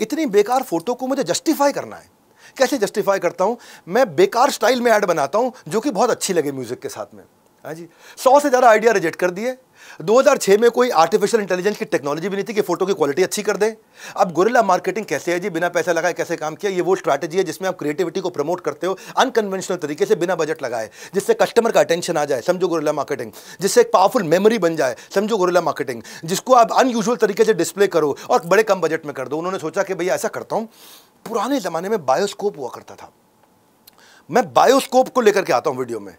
इतनी बेकार फ़ोटो को मुझे जस्टिफाई करना है कैसे जस्टिफाई करता हूँ मैं बेकार स्टाइल में ऐड बनाता हूँ जो कि बहुत अच्छी लगे म्यूज़िक के साथ में हाँ जी सौ से ज़्यादा आइडिया रिजेक्ट कर दिए 2006 में कोई आर्टिफिशियल इंटेलिजेंस की टेक्नोलॉजी भी नहीं थी कि फोटो की क्वालिटी अच्छी कर दे अब गोरिल्ला मार्केटिंग कैसे है जी बिना पैसा लगाए कैसे काम किया ये वो स्ट्रैटेजी है जिसमें आप क्रिएटिविटी को प्रमोट करते हो अनकन्वेंशनल तरीके से बिना बजट लगाए जिससे कस्टमर का अटेंशन आ जाए समझो गोरिल्ला मार्केटिंग जिससे एक पावरफुल मेमोरी बन जाए समझो गोरिल्ला मार्केटिंग जिसको आप अनयूजल तरीके से डिस्प्ले करो और बड़े कम बजट में कर दो उन्होंने सोचा कि भैया ऐसा करता हूँ पुराने ज़माने में बायोस्कोप हुआ करता था मैं बायोस्कोप को लेकर के आता हूँ वीडियो में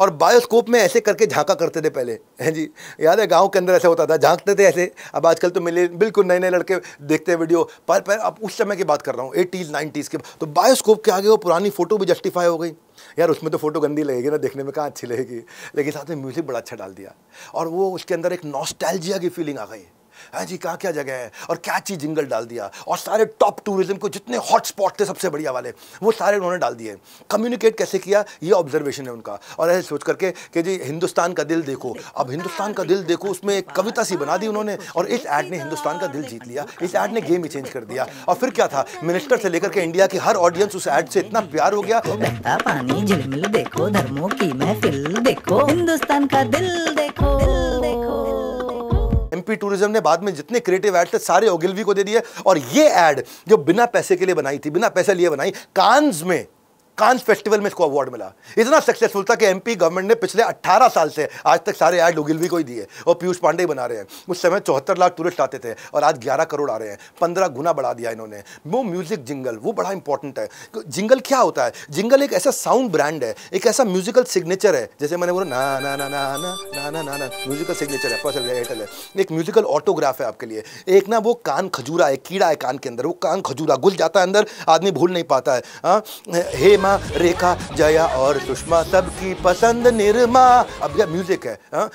और बायोस्कोप में ऐसे करके झांका करते थे पहले हैं जी याद है गांव के अंदर ऐसा होता था झांकते थे ऐसे अब आजकल तो मिले बिल्कुल नए नए लड़के देखते हैं वीडियो पर, पर अब उस समय की बात कर रहा हूँ एटीज़ नाइन्टीज़ के तो बायोस्कोप के आगे वो पुरानी फ़ोटो भी जस्टिफाई हो गई यार उसमें तो फोटो गंदी लगेगी ना देखने में कहाँ अच्छी लगेगी लेकिन साथ में म्यूज़िक बड़ा अच्छा डाल दिया और वो उसके अंदर एक नॉस्टैल्जिया की फीलिंग आ गई हाँ जी कहाँ क्या जगह है और क्या चीज़ जिंगल डाल दिया और सारे टॉप टूरिज्म को जितने हॉट स्पॉट थे सबसे बढ़िया वाले वो सारे उन्होंने डाल दिए कम्युनिकेट कैसे किया ये ऑब्जर्वेशन है उनका और ऐसे सोच करके कि जी हिंदुस्तान का दिल देखो अब हिंदुस्तान का दिल देखो उसमें एक कविता सी बना दी उन्होंने और इस एड ने हिंदुस्तान का दिल जीत लिया इस एड ने गेम ही चेंज कर दिया और फिर क्या था मिनिस्टर से लेकर के इंडिया की हर ऑडियंस उस एड से इतना प्यार हो गया पानी झिलमिल देखो धर्मों की महफिल देखो हिंदुस्तान का दिल देखो दिल एमपी टूरिज्म ने बाद में जितने क्रिएटिव एड थे सारे ओगिलवी को दे दिए और ये एड जो बिना पैसे के लिए बनाई थी बिना पैसे लिए बनाई कान्स में कांस फेस्टिवल में इसको अवार्ड मिला इतना सक्सेसफुल था कि एमपी गवर्नमेंट ने पिछले 18 साल से आज तक सारे ऐड भी को ही दिए और पीयूष पांडे बना रहे हैं उस समय चौहत्तर लाख टूरिस्ट आते थे और आज ग्यारह करोड़ आ रहे हैं पंद्रह गुना बढ़ा दिया इन्होंने वो म्यूजिक जिंगल वो बड़ा इंपॉर्टेंट है जिंगल क्या होता है जिंगल एक ऐसा साउंड ब्रांड है एक ऐसा म्यूजिकल सिग्नेचर है जैसे मैंने बोला ना ना ना ना ना ना ना ना ना म्यूजिकल सिग्नेचर है पसंद एयरटेल है एक म्यूजिकल ऑटोग्राफ है आपके लिए एक ना वो कान खजूरा है कीड़ा है कान के अंदर वो कान खजूरा घुल जाता है अंदर आदमी भूल नहीं पाता है हाँ, हे गरिमा रेखा जया और सुषमा सबकी पसंद निर्मा अब यह म्यूजिक है हा?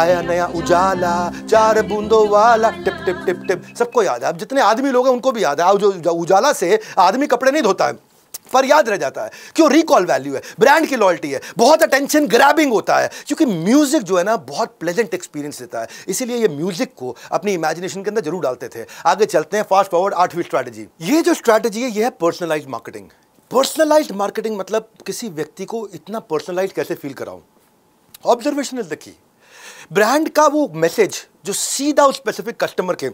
आया नया उजाला चार बूंदो वाला टिप टिप टिप टिप सबको याद है अब जितने आदमी लोग हैं उनको भी याद है जो उजाला से आदमी कपड़े नहीं धोता है पर याद रह जाता है क्यों रिकॉल वैल्यू है ब्रांड की लॉयल्टी है बहुत अटेंशन ग्रैबिंग होता है क्योंकि म्यूजिक जो है ना बहुत प्लेजेंट एक्सपीरियंस देता है इसीलिए ये म्यूजिक को अपनी इमेजिनेशन के अंदर जरूर डालते थे आगे चलते हैं फास्ट फॉरवर्ड आठवीं स्ट्रैटेजी ये जो स्ट्रैटेजी है ये है पर्सनलाइज मार्केटिंग पर्सनलाइज्ड मार्केटिंग मतलब किसी व्यक्ति को इतना पर्सनलाइज कैसे फील कराऊं observation is the key brand का वो मैसेज जो सीधा उस स्पेसिफिक कस्टमर के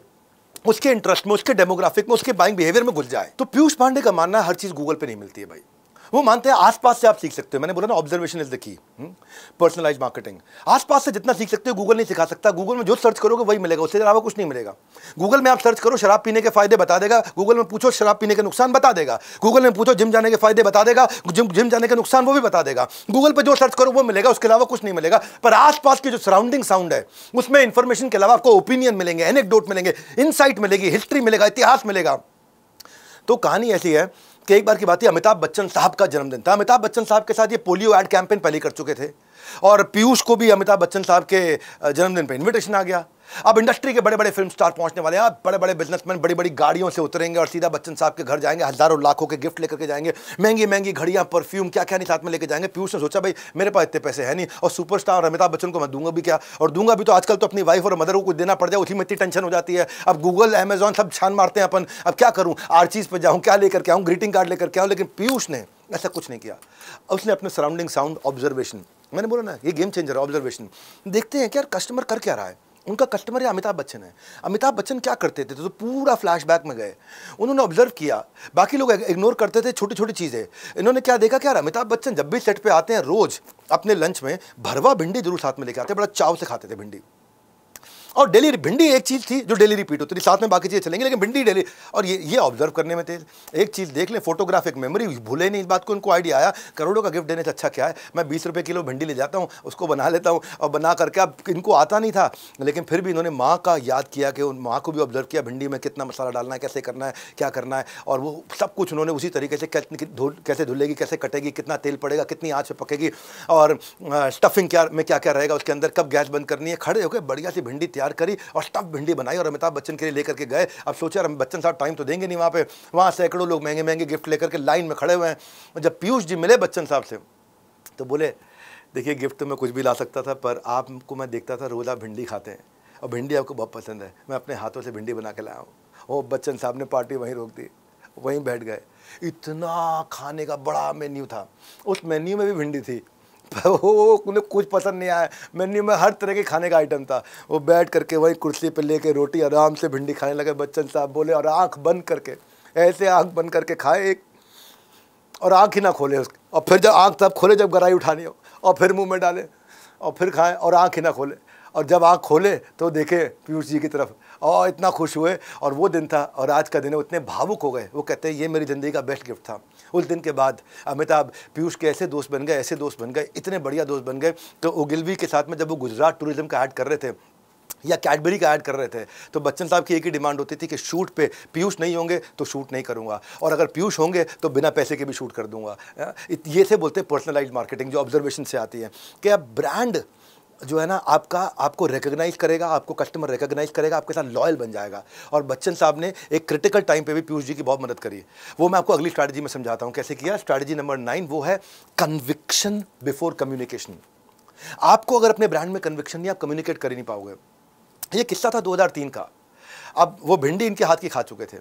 उसके इंटरेस्ट में उसके डेमोग्राफिक में उसके बाइंग बिहेवियर में घुस जाए तो पीयूष पांडे का मानना हर चीज़ गूगल पे नहीं मिलती है भाई वो मानते हैं आसपास से आप सीख सकते हो मैंने बोला ना observation is the key personalise marketing आसपास से जितना सीख सकते हो गूगल नहीं सिखा सकता गूगल में जो सर्च करोगे वही मिलेगा उससे अलावा कुछ नहीं मिलेगा गूगल में आप सर्च करो शराब पीने के फायदे बता देगा गूगल में पूछो शराब पीने के नुकसान बता देगा गूगल में पूछो जिम जाने के फायदे बता देगा जिम जिम जाने के नुकसान वो भी बता देगा गूगल पर जो सर्च करो वो मिलेगा उसके अलावा कुछ नहीं मिलेगा पर आसपास की जो सराउंडिंग साउंड है उसमें इंफॉर्मेशन के अलावा आपको ओपिनियन मिलेंगे एनेक्डोट मिलेंगे इनसाइट मिलेगी हिस्ट्री मिलेगा इतिहास मिलेगा तो कहानी ऐसी है कि एक बार की बात है अमिताभ बच्चन साहब का जन्मदिन था अमिताभ बच्चन साहब के साथ ये पोलियो एड कैंपेन पहले कर चुके थे और पीयूष को भी अमिताभ बच्चन साहब के जन्मदिन पर इन्विटेशन आ गया अब इंडस्ट्री के बड़े बड़े फिल्म स्टार पहुंचने वाले हैं बड़े बड़े बिजनेसमैन बड़ी बड़ी गाड़ियों से उतरेंगे और सीधा बच्चन साहब के घर जाएंगे हज़ारों लाखों के गिफ्ट लेकर के जाएंगे महंगी महंगी घड़िया परफ्यूम क्या क्या नहीं साथ में लेकर जाएंगे पीयूष ने सोचा भाई मेरे पास इतने पैसे है नहीं और सुपरस्टार और अमिताभ बच्चन को मैं दूंगा भी क्या और दूंगा भी तो आजकल तो अपनी वाइफ और मदर को कुछ देना पड़ जाए उसी में इतनी टेंशन हो जाती है अब गूगल अमेजॉन सब छान मारते हैं अपन अब क्या करूँ आर्चीज पर जाऊँ क्या लेकर के आऊँ ग्रीटिंग कार्ड लेकर के आऊँ लेकिन पीयूष ने ऐसा कुछ नहीं किया उसने अपने सराउंडिंग साउंड ऑब्जर्वेशन मैंने बोला ना ये गेम चेंजर है ऑब्जर्वेशन देखते हैं कि यार कस्टमर कर क्या रहा है उनका कस्टमर या अमिताभ बच्चन है अमिताभ बच्चन क्या करते थे तो, तो पूरा फ्लैशबैक में गए उन्होंने ऑब्जर्व किया बाकी लोग इग्नोर करते थे छोटी छोटी चीज़ें इन्होंने क्या देखा कि यार अमिताभ बच्चन जब भी सेट पे आते हैं रोज़ अपने लंच में भरवा भिंडी जरूर साथ में लेके आते बड़ा चाव से खाते थे भिंडी और डेली भिंडी एक चीज़ थी जो डेली रिपीट होती थी साथ में बाकी चीज़ें चलेंगी लेकिन भिंडी डेली और ये ये ऑब्जर्व करने में थे एक चीज़ देख लें फोटोग्राफिक मेमोरी भूले नहीं इस बात को उनको आइडिया आया करोड़ों का गिफ्ट देने से अच्छा क्या है मैं बीस रुपये किलो भिंडी ले जाता हूँ उसको बना लेता हूँ और बना करके अब इनको आता नहीं था लेकिन फिर भी इन्होंने माँ का याद किया कि उन माँ को भी ऑब्जर्व किया भिंडी में कितना मसाला डालना है कैसे करना है क्या करना है और वो सब कुछ उन्होंने उसी तरीके से कैसे धुलेगी कैसे कटेगी कितना तेल पड़ेगा कितनी आँच पर पकेगी और स्टफिंग क्या में क्या क्या रहेगा उसके अंदर कब गैस बंद करनी है खड़े होकर बढ़िया सी भिंडी तैयार करी और स्टफ भिंडी बनाई और अमिताभ बच्चन के लिए लेकर के गए अब सोचा अमित बच्चन साहब टाइम तो देंगे नहीं वहाँ पे वहाँ सैकड़ों लोग महंगे महंगे गिफ्ट लेकर के लाइन में खड़े हुए हैं जब पीयूष जी मिले बच्चन साहब से तो बोले देखिए गिफ्ट तो में कुछ भी ला सकता था पर आपको मैं देखता था रोज़ आप भिंडी खाते हैं और भिंडी आपको बहुत पसंद है मैं अपने हाथों से भिंडी बना के लाया हूँ वो बच्चन साहब ने पार्टी वहीं रोक दी वहीं बैठ गए इतना खाने का बड़ा मेन्यू था उस मेन्यू में भी भिंडी थी वो उन्हें कुछ पसंद नहीं आया मेन्यू में हर तरह के खाने का आइटम था वो बैठ करके वही कुर्सी पर लेके रोटी आराम से भिंडी खाने लगे बच्चन साहब बोले और आँख बंद करके ऐसे आँख बंद करके खाए एक और आँख ही ना खोले उसके और फिर जब आँख तब खोले जब गराई उठानी हो और फिर मुँह में डाले और फिर खाएँ और आँख ही ना खोले और जब आँख खोले तो देखे पीयूष जी की तरफ और इतना खुश हुए और वो दिन था और आज का दिन है उतने भावुक हो गए वो कहते हैं ये मेरी ज़िंदगी का बेस्ट गिफ्ट था उस दिन के बाद अमिताभ पीयूष के ऐसे दोस्त बन गए ऐसे दोस्त बन गए इतने बढ़िया दोस्त बन गए तो ओगिलवी के साथ में जब वो गुजरात टूरिज्म का ऐड कर रहे थे या कैडबरी का ऐड कर रहे थे तो बच्चन साहब की एक ही डिमांड होती थी कि शूट पे पीयूष नहीं होंगे तो शूट नहीं करूँगा और अगर पीयूष होंगे तो बिना पैसे के भी शूट कर दूंगा ये से बोलते हैं पर्सनलाइज मार्केटिंग जो ऑब्जर्वेशन से आती है कि अब ब्रांड जो है ना आपका आपको रिकोगनाइज करेगा आपको कस्टमर रिकग्नाइज करेगा आपके साथ लॉयल बन जाएगा और बच्चन साहब ने एक क्रिटिकल टाइम पे भी पीयूष जी की बहुत मदद करी वो मैं आपको अगली स्ट्रैटेजी में समझाता हूँ कैसे किया स्ट्रैटेजी नंबर नाइन वो है कन्विक्शन बिफोर कम्युनिकेशन आपको अगर अपने ब्रांड में कन्विक्शन नहीं आप कम्युनिकेट कर ही नहीं पाओगे ये किस्सा था दो का अब वो भिंडी इनके हाथ की खा चुके थे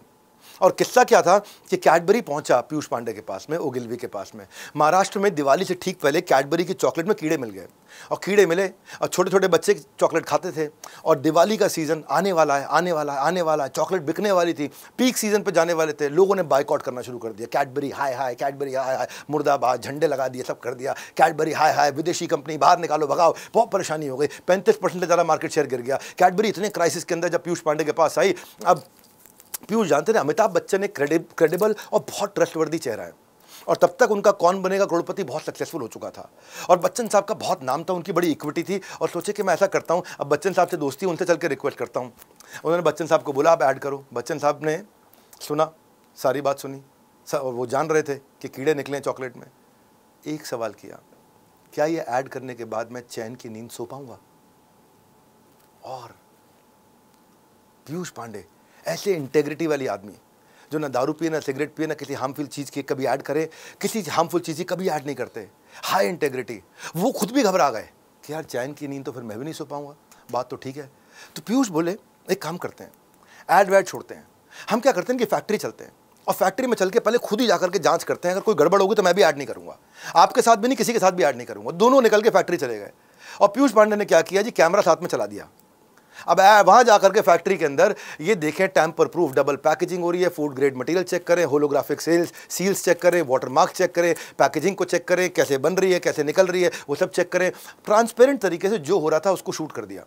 और किस्सा क्या था कि कैडबरी पहुंचा पीयूष पांडे के पास में ओगिलवी के पास में महाराष्ट्र में दिवाली से ठीक पहले कैडबरी की चॉकलेट में कीड़े मिल गए और कीड़े मिले और छोटे छोटे बच्चे चॉकलेट खाते थे और दिवाली का सीज़न आने वाला है आने वाला है आने वाला है चॉकलेट बिकने वाली थी पीक सीज़न पर जाने वाले थे लोगों ने बाइकआउट करना शुरू कर दिया कैडबरी हाय हाय कैडबरी हाय हाय मुर्दाबाद झंडे लगा दिए सब कर दिया कैडबरी हाय हाय विदेशी कंपनी बाहर निकालो भगाओ बहुत परेशानी हो गई पैंतीस परसेंट ज़्यादा मार्केट शेयर गिर गया कैडबरी इतने क्राइसिस के अंदर जब पीयूष पांडे के पास आई अब पीयूष जानते हैं अमिताभ बच्चन एक क्रेडिबल और बहुत ट्रस्टवर्दी चेहरा है और तब तक उनका कौन बनेगा करोड़पति बहुत सक्सेसफुल हो चुका था और बच्चन साहब का बहुत नाम था उनकी बड़ी इक्विटी थी और सोचे कि मैं ऐसा करता हूँ अब बच्चन साहब से दोस्ती उनसे चल के रिक्वेस्ट करता हूँ उन्होंने बच्चन साहब को बोला आप ऐड करो बच्चन साहब ने सुना सारी बात सुनी सा, वो जान रहे थे कि कीड़े निकले चॉकलेट में एक सवाल किया क्या ये ऐड करने के बाद मैं चैन की नींद सो पाऊंगा और पीयूष पांडे ऐसे इंटेग्रिटी वाली आदमी जो ना दारू पिए ना सिगरेट पिए ना किसी हार्मफुल चीज़ की कभी ऐड करे किसी हार्मफुल चीज़ की कभी ऐड नहीं करते हाई इंटेग्रिटी वो खुद भी घबरा गए कि यार चैन की नींद तो फिर मैं भी नहीं सो पाऊँगा बात तो ठीक है तो पीयूष बोले एक काम करते हैं ऐड वैड छोड़ते हैं हम क्या करते हैं कि फैक्ट्री चलते हैं और फैक्ट्री में चल के पहले खुद ही जाकर के जांच करते हैं अगर कोई गड़बड़ होगी तो मैं भी ऐड नहीं करूँगा आपके साथ भी नहीं किसी के साथ भी ऐड नहीं करूँगा दोनों निकल के फैक्ट्री चले गए और पीयूष पांडे ने क्या किया जी कैमरा साथ में चला दिया अब वहाँ जा करके फैक्ट्री के अंदर ये देखें टैंपर प्रूफ डबल पैकेजिंग हो रही है फूड ग्रेड मटेरियल चेक करें होलोग्राफिक सेल्स सील्स चेक करें वाटर मार्क चेक करें पैकेजिंग को चेक करें कैसे बन रही है कैसे निकल रही है वो सब चेक करें ट्रांसपेरेंट तरीके से जो हो रहा था उसको शूट कर दिया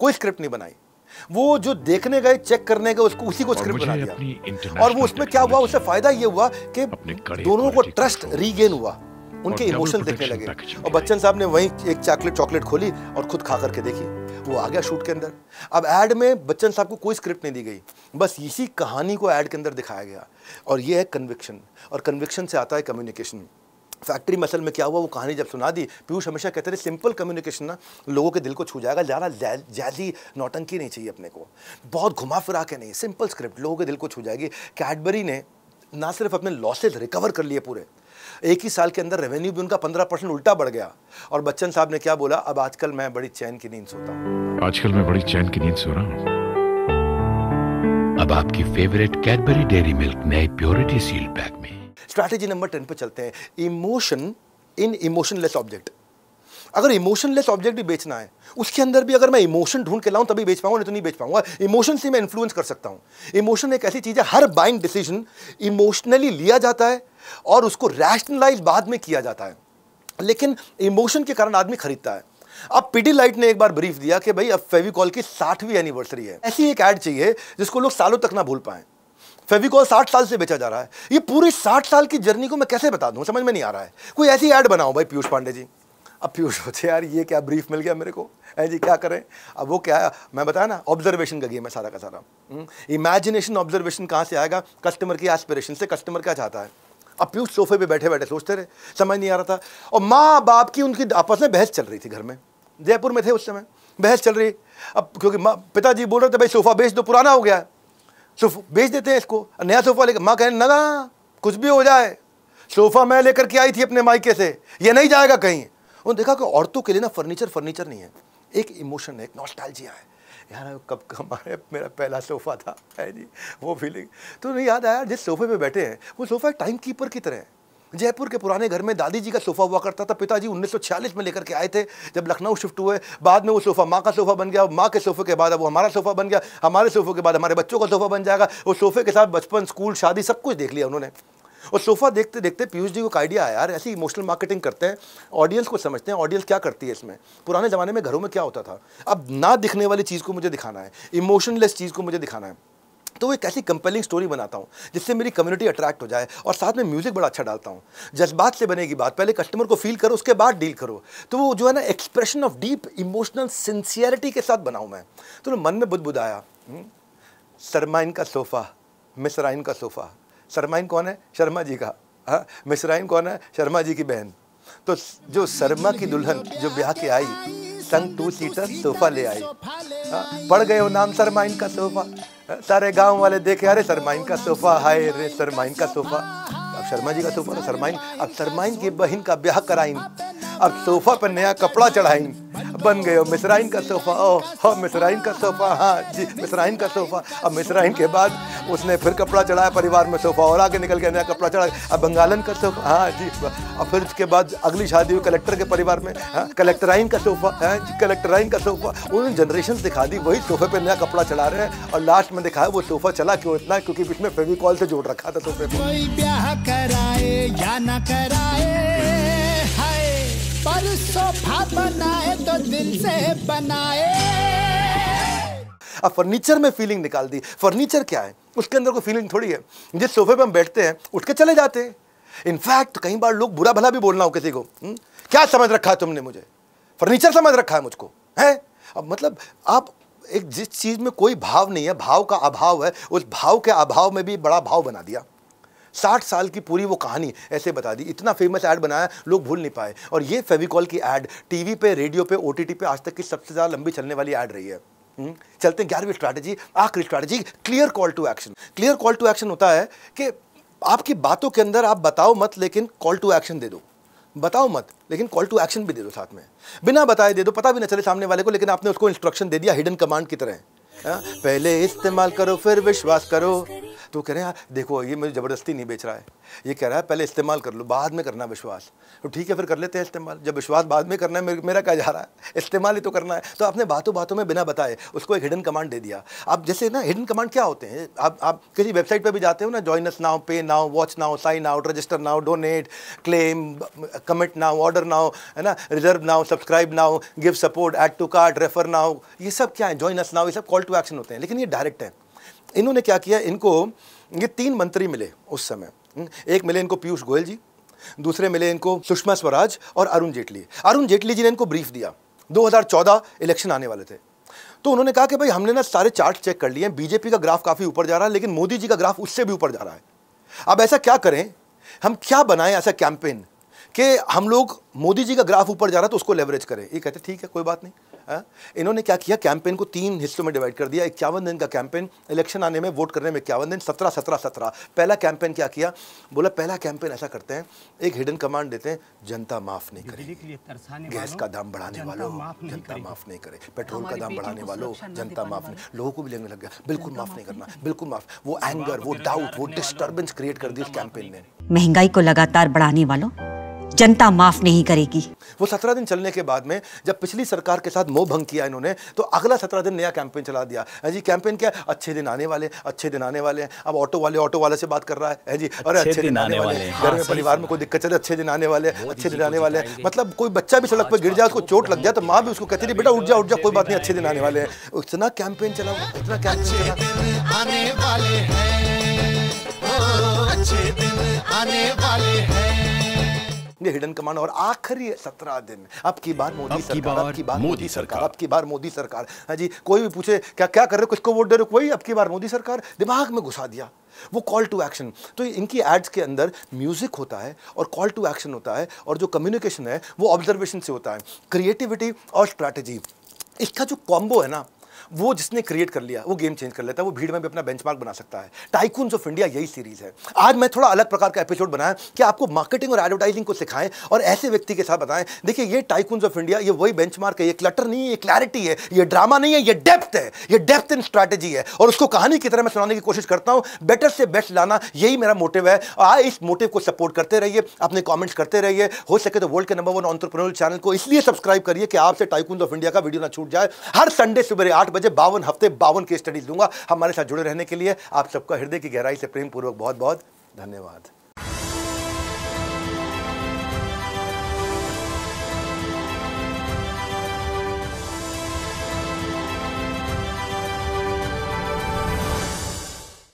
कोई स्क्रिप्ट नहीं बनाई वो जो देखने गए चेक करने गए उसको उसी को स्क्रिप्ट बना दिया और वो उसमें क्या हुआ उससे फायदा ये हुआ कि दोनों को ट्रस्ट रीगेन हुआ उनके इमोशन देखने लगे और बच्चन साहब ने वहीं एक चॉकलेट चॉकलेट खोली और खुद खा करके देखी वो आ गया शूट के अंदर अब ऐड में बच्चन साहब को कोई स्क्रिप्ट नहीं दी गई बस इसी कहानी को ऐड के अंदर दिखाया गया और ये है कन्विक्शन और कन्विक्शन से आता है कम्युनिकेशन फैक्ट्री मसल में क्या हुआ वो कहानी जब सुना दी पीयूष हमेशा कहते थे सिंपल कम्युनिकेशन ना लोगों के दिल को छू जाएगा ज़्यादा जैजी नौटंकी नहीं चाहिए अपने को बहुत घुमा फिरा के नहीं सिंपल स्क्रिप्ट लोगों के दिल को छू जाएगी कैडबरी ने ना सिर्फ अपने लॉसेज रिकवर कर लिए पूरे एक ही साल के अंदर रेवेन्यू भी उनका पंद्रह परसेंट उल्टा बढ़ गया और बच्चन साहब ने क्या बोला अब आजकल मैं बड़ी चैन की नींद सोता हूँ आजकल मैं बड़ी चैन की नींद सो रहा हूँ अब आपकी फेवरेट कैडबरी डेयरी मिल्क नए प्योरिटी सील पैक में स्ट्रैटेजी नंबर टेन पे चलते हैं इमोशन इन इमोशनलेस ऑब्जेक्ट अगर इमोशनलेस ऑब्जेक्ट भी बेचना है उसके अंदर भी अगर मैं इमोशन ढूंढ के लाऊं तभी बेच पाऊंगा नहीं तो नहीं बेच पाऊंगा इमोशन से मैं इन्फ्लुएंस कर सकता हूं इमोशन एक ऐसी चीज़ है हर बाइंग डिसीजन इमोशनली लिया जाता है और उसको रैशनलाइज बाद में किया जाता है लेकिन इमोशन के कारण आदमी खरीदता है अब पीडी लाइट ने एक बार ब्रीफ दिया कि भाई अब फेविकॉल की साठवीं एनिवर्सरी है ऐसी एक ऐड चाहिए जिसको लोग सालों तक ना भूल पाए फेविकॉल साठ साल से बेचा जा रहा है ये पूरी साठ साल की जर्नी को मैं कैसे बता दूँ समझ में नहीं आ रहा है कोई ऐसी ऐड बनाओ भाई पीयूष पांडे जी अब पीयूष सोचे यार ये क्या ब्रीफ मिल गया मेरे को है जी क्या करें अब वो क्या है मैं बताया ना ऑब्जर्वेशन का गेम है सारा का सारा इमेजिनेशन हम्म, ऑब्जर्वेशन कहाँ से आएगा कस्टमर की एस्पिरेशन से कस्टमर क्या चाहता है अब पीयूष सोफे पे बैठे बैठे सोचते रहे समझ नहीं आ रहा था और माँ बाप की उनकी आपस में बहस चल रही थी घर में जयपुर में थे उस समय बहस चल रही अब क्योंकि माँ पिताजी बोल रहे थे भाई सोफ़ा बेच दो पुराना हो गया है सोफा बेच देते हैं इसको नया सोफ़ा लेकर माँ कहने ना कुछ भी हो जाए सोफ़ा मैं लेकर के आई थी अपने मायके से ये नहीं जाएगा कहीं उन्होंने देखा कि औरतों के लिए ना फर्नीचर फर्नीचर नहीं है एक इमोशन है एक नॉस्टैल्जिया है यार कब हमारे मेरा पहला सोफ़ा था है जी वो फीलिंग तो नहीं याद आया जिस सोफ़े पे बैठे हैं वो सोफ़ा एक टाइम कीपर की तरह है जयपुर के पुराने घर में दादी जी का सोफ़ा हुआ करता था पिताजी 1946 में लेकर के आए थे जब लखनऊ शिफ्ट हुए बाद में वो सोफ़ा माँ का सोफ़ा बन गया माँ के सोफ़े के बाद अब वो हमारा सोफ़ा बन गया हमारे सोफ़े के बाद हमारे बच्चों का सोफ़ा बन जाएगा वो सोफ़े के साथ बचपन स्कूल शादी सब कुछ देख लिया उन्होंने और सोफा देखते देखते पीयूष जी को आइडिया आया यार ऐसी इमोशनल मार्केटिंग करते हैं ऑडियंस को समझते हैं ऑडियंस क्या करती है इसमें पुराने ज़माने में घरों में क्या होता था अब ना दिखने वाली चीज़ को मुझे दिखाना है इमोशनलेस चीज़ को मुझे दिखाना है तो एक ऐसी कंपेलिंग स्टोरी बनाता हूँ जिससे मेरी कम्युनिटी अट्रैक्ट हो जाए और साथ में म्यूज़िक बड़ा अच्छा डालता हूँ जज्बात से बनेगी बात पहले कस्टमर को फील करो उसके बाद डील करो तो वो जो है ना expression of deep emotional sincerity के साथ बनाऊँ मैं तो मन में बुदबुदाया सरमाइन हम्म, का सोफ़ा मिसराइन का सोफ़ा शर्माइन कौन है शर्मा जी का हाँ मिसराइन कौन है शर्मा जी की बहन तो जो शर्मा की दुल्हन जो ब्याह के आई संग टू सीटर सोफा ले आई हाँ, पढ़ गए नाम सरमाइन का सोफा हाँ, सारे गांव वाले देखे अरे सरमाइन का सोफा हाय रे सरमाइन का सोफा अब शर्मा जी का सोफा तो सरमाइन अब सरमाइन की बहन का ब्याह कराइन अब सोफा पर नया कपड़ा चढ़ाई बन गए मिसराइन का सोफ़ा ओ हो मिसराइन का सोफ़ा हाँ जी मिसराइन का सोफ़ा अब मिसराइन के बाद उसने फिर कपड़ा चढ़ाया परिवार में सोफ़ा और आगे निकल गया नया कपड़ा चढ़ाया अब बंगालन का सोफ़ा हाँ जी और फिर उसके बाद अगली शादी हुई कलेक्टर के परिवार में हाँ, कलेक्टराइन का सोफ़ा है हाँ जी कलेक्टराइन का सोफ़ा उन्होंने जनरेशन दिखा दी वही सोफ़े पर नया कपड़ा चढ़ा रहे हैं और लास्ट में दिखाया वो सोफ़ा चला क्यों इतना क्योंकि इसमें फेविकॉल से जोड़ रखा था सोफे पर कोई ब्याह कराए या ना कराए पर सोफा बनाए तो दिल से बनाए अब फर्नीचर में फीलिंग निकाल दी फर्नीचर क्या है उसके अंदर कोई फीलिंग थोड़ी है जिस सोफे पे हम बैठते हैं उठ के चले जाते हैं इनफैक्ट कई बार लोग बुरा भला भी बोलना हो किसी को हुँ? हम्म? क्या समझ रखा है तुमने मुझे फर्नीचर समझ रखा है मुझको है अब मतलब आप एक जिस चीज़ में कोई भाव नहीं है भाव का अभाव है उस भाव के अभाव में भी बड़ा भाव बना दिया साठ साल की पूरी वो कहानी ऐसे बता दी इतना फेमस ऐड बनाया लोग भूल नहीं पाए और ये फेविकॉल की ऐड टीवी पे रेडियो पे ओटीटी पे आज तक की सबसे ज़्यादा लंबी चलने वाली ऐड रही है हम्म? चलते हैं ग्यारहवीं स्ट्रैटेजी आखिरी strategy clear call to action clear call to action होता है कि आपकी बातों के अंदर आप बताओ मत लेकिन कॉल टू एक्शन दे दो बताओ मत लेकिन कॉल टू एक्शन भी दे दो साथ में बिना बताए दे दो पता भी ना चले सामने वाले को लेकिन आपने उसको इंस्ट्रक्शन दे दिया हिडन कमांड की तरह हाँ? पहले इस्तेमाल करो फिर विश्वास करो तो कह रहे हैं यार देखो ये मुझे ज़बरदस्ती नहीं बेच रहा है ये कह रहा है पहले इस्तेमाल कर लो बाद में करना विश्वास तो ठीक है फिर कर लेते हैं इस्तेमाल जब विश्वास बाद में करना है मेरा क्या जा रहा है इस्तेमाल ही तो करना है तो आपने बातों बातों में बिना बताए उसको एक हिडन कमांड दे दिया आप जैसे ना हिडन कमांड क्या होते हैं आप आप किसी वेबसाइट पर भी जाते हो ना join us now pay now watch now sign out register now donate claim commit now order now है ना reserve now subscribe now give support add to cart refer now ये सब क्या है जॉइन अस नाउ ये सब कॉल टू एक्शन होते हैं लेकिन ये डायरेक्ट है इन्होंने क्या किया इनको ये तीन मंत्री मिले उस समय हम्म, एक मिले इनको पीयूष गोयल जी दूसरे मिले इनको सुषमा स्वराज और अरुण जेटली अरुण जेटली जी ने इनको ब्रीफ दिया 2014 इलेक्शन आने वाले थे तो उन्होंने कहा कि भाई हमने ना सारे चार्ट चेक कर लिए बीजेपी का ग्राफ काफ़ी ऊपर जा रहा है लेकिन मोदी जी का ग्राफ उससे भी ऊपर जा रहा है अब ऐसा क्या करें हम क्या बनाएं ऐसा कैंपेन कि हम लोग मोदी जी का ग्राफ ऊपर जा रहा है तो उसको लेवरेज करें ये कहते ठीक है कोई बात नहीं हाँ? इन्होंने क्या किया कैंपेन को तीन हिस्सों में डिवाइड कर दिया इक्यावन दिन का कैंपेन इलेक्शन आने में वोट करने में इक्यावन दिन सत्रह सत्रह सत्रह पहला कैंपेन क्या किया बोला पहला कैंपेन ऐसा करते हैं एक हिडन कमांड देते हैं जनता माफ नहीं करे गैस का दाम बढ़ाने वालों जनता माफ नहीं करे पेट्रोल का दाम बढ़ाने वालों जनता माफ नहीं लोगों को भी लेने लग गया बिल्कुल माफ नहीं करना बिल्कुल माफ वो एंगर वो डाउट वो डिस्टर्बेंस क्रिएट कर दी उस कैंपेन ने महंगाई को लगातार बढ़ाने वालों जनता माफ नहीं करेगी वो सत्रह दिन चलने के बाद में जब पिछली सरकार के साथ मोह भंग किया इन्होंने तो अगला सत्रह दिन नया कैंपेन चला दिया है जी कैंपेन क्या अच्छे दिन आने वाले अच्छे दिन आने वाले हैं अब ऑटो वाले ऑटो वाले से बात कर रहा है जी अरे अच्छे दिन आने वाले घर हाँ, में परिवार में कोई दिक्कत चले अच्छे दिन आने वाले अच्छे दिन आने वाले मतलब कोई बच्चा भी सड़क पर गिर जाए उसको चोट लग जाए तो माँ भी उसको कहती थी बेटा उठ जा उठ जा कोई बात नहीं अच्छे दिन आने वाले हैं इतना कैंपेन चला इतना कैंपेन आने वाले हैं अच्छे दिन आने वाले हैं ये हिडन कमांड और आखिरी सत्रह दिन अब की बार मोदी सरकार अब की बार मोदी सरकार अब की बार मोदी सरकार हाँ जी कोई भी पूछे क्या क्या कर रहे हो किसको वोट दे रहे हो वही अब की बार मोदी सरकार दिमाग में घुसा दिया वो कॉल टू एक्शन तो इनकी एड्स के अंदर म्यूजिक होता है और कॉल टू एक्शन होता है और जो कम्युनिकेशन है वो ऑब्जर्वेशन से होता है क्रिएटिविटी और स्ट्रैटेजी इसका जो कॉम्बो है ना वो जिसने क्रिएट कर लिया वो गेम चेंज कर लेता है वो भीड़ में भी अपना बेंचमार्क बना सकता है टाइकून्स ऑफ इंडिया यही सीरीज है आज मैं थोड़ा अलग प्रकार का एपिसोड बनाया कि आपको मार्केटिंग और एडवर्टाइजिंग को सिखाएं और ऐसे व्यक्ति के साथ बताएं देखिए ये टाइकून्स ऑफ इंडिया ये वही बेंचमार्क है ये क्लटर नहीं है ये क्लैरिटी है ये ड्रामा नहीं है ये डेप्थ है ये डेप्थ इन स्ट्रैटेजी है और उसको कहानी की तरह मैं सुनाने की कोशिश करता हूँ बेटर से बेस्ट लाना यही मेरा मोटिव है आ इस मोटिव को सपोर्ट करते रहिए अपने कॉमेंट्स करते रहिए हो सके तो वर्ल्ड के नंबर वन ऑन्टरप्रनोर चैनल को इसलिए सब्सक्राइब करिए कि आपसे टाइकून्स ऑफ इंडिया का वीडियो ना छूट जाए हर संडे सुबह आठ बजे बजे बावन हफ्ते बावन की स्टडीज दूंगा हमारे साथ जुड़े रहने के लिए आप सबका हृदय की गहराई से प्रेम पूर्वक बहुत बहुत धन्यवाद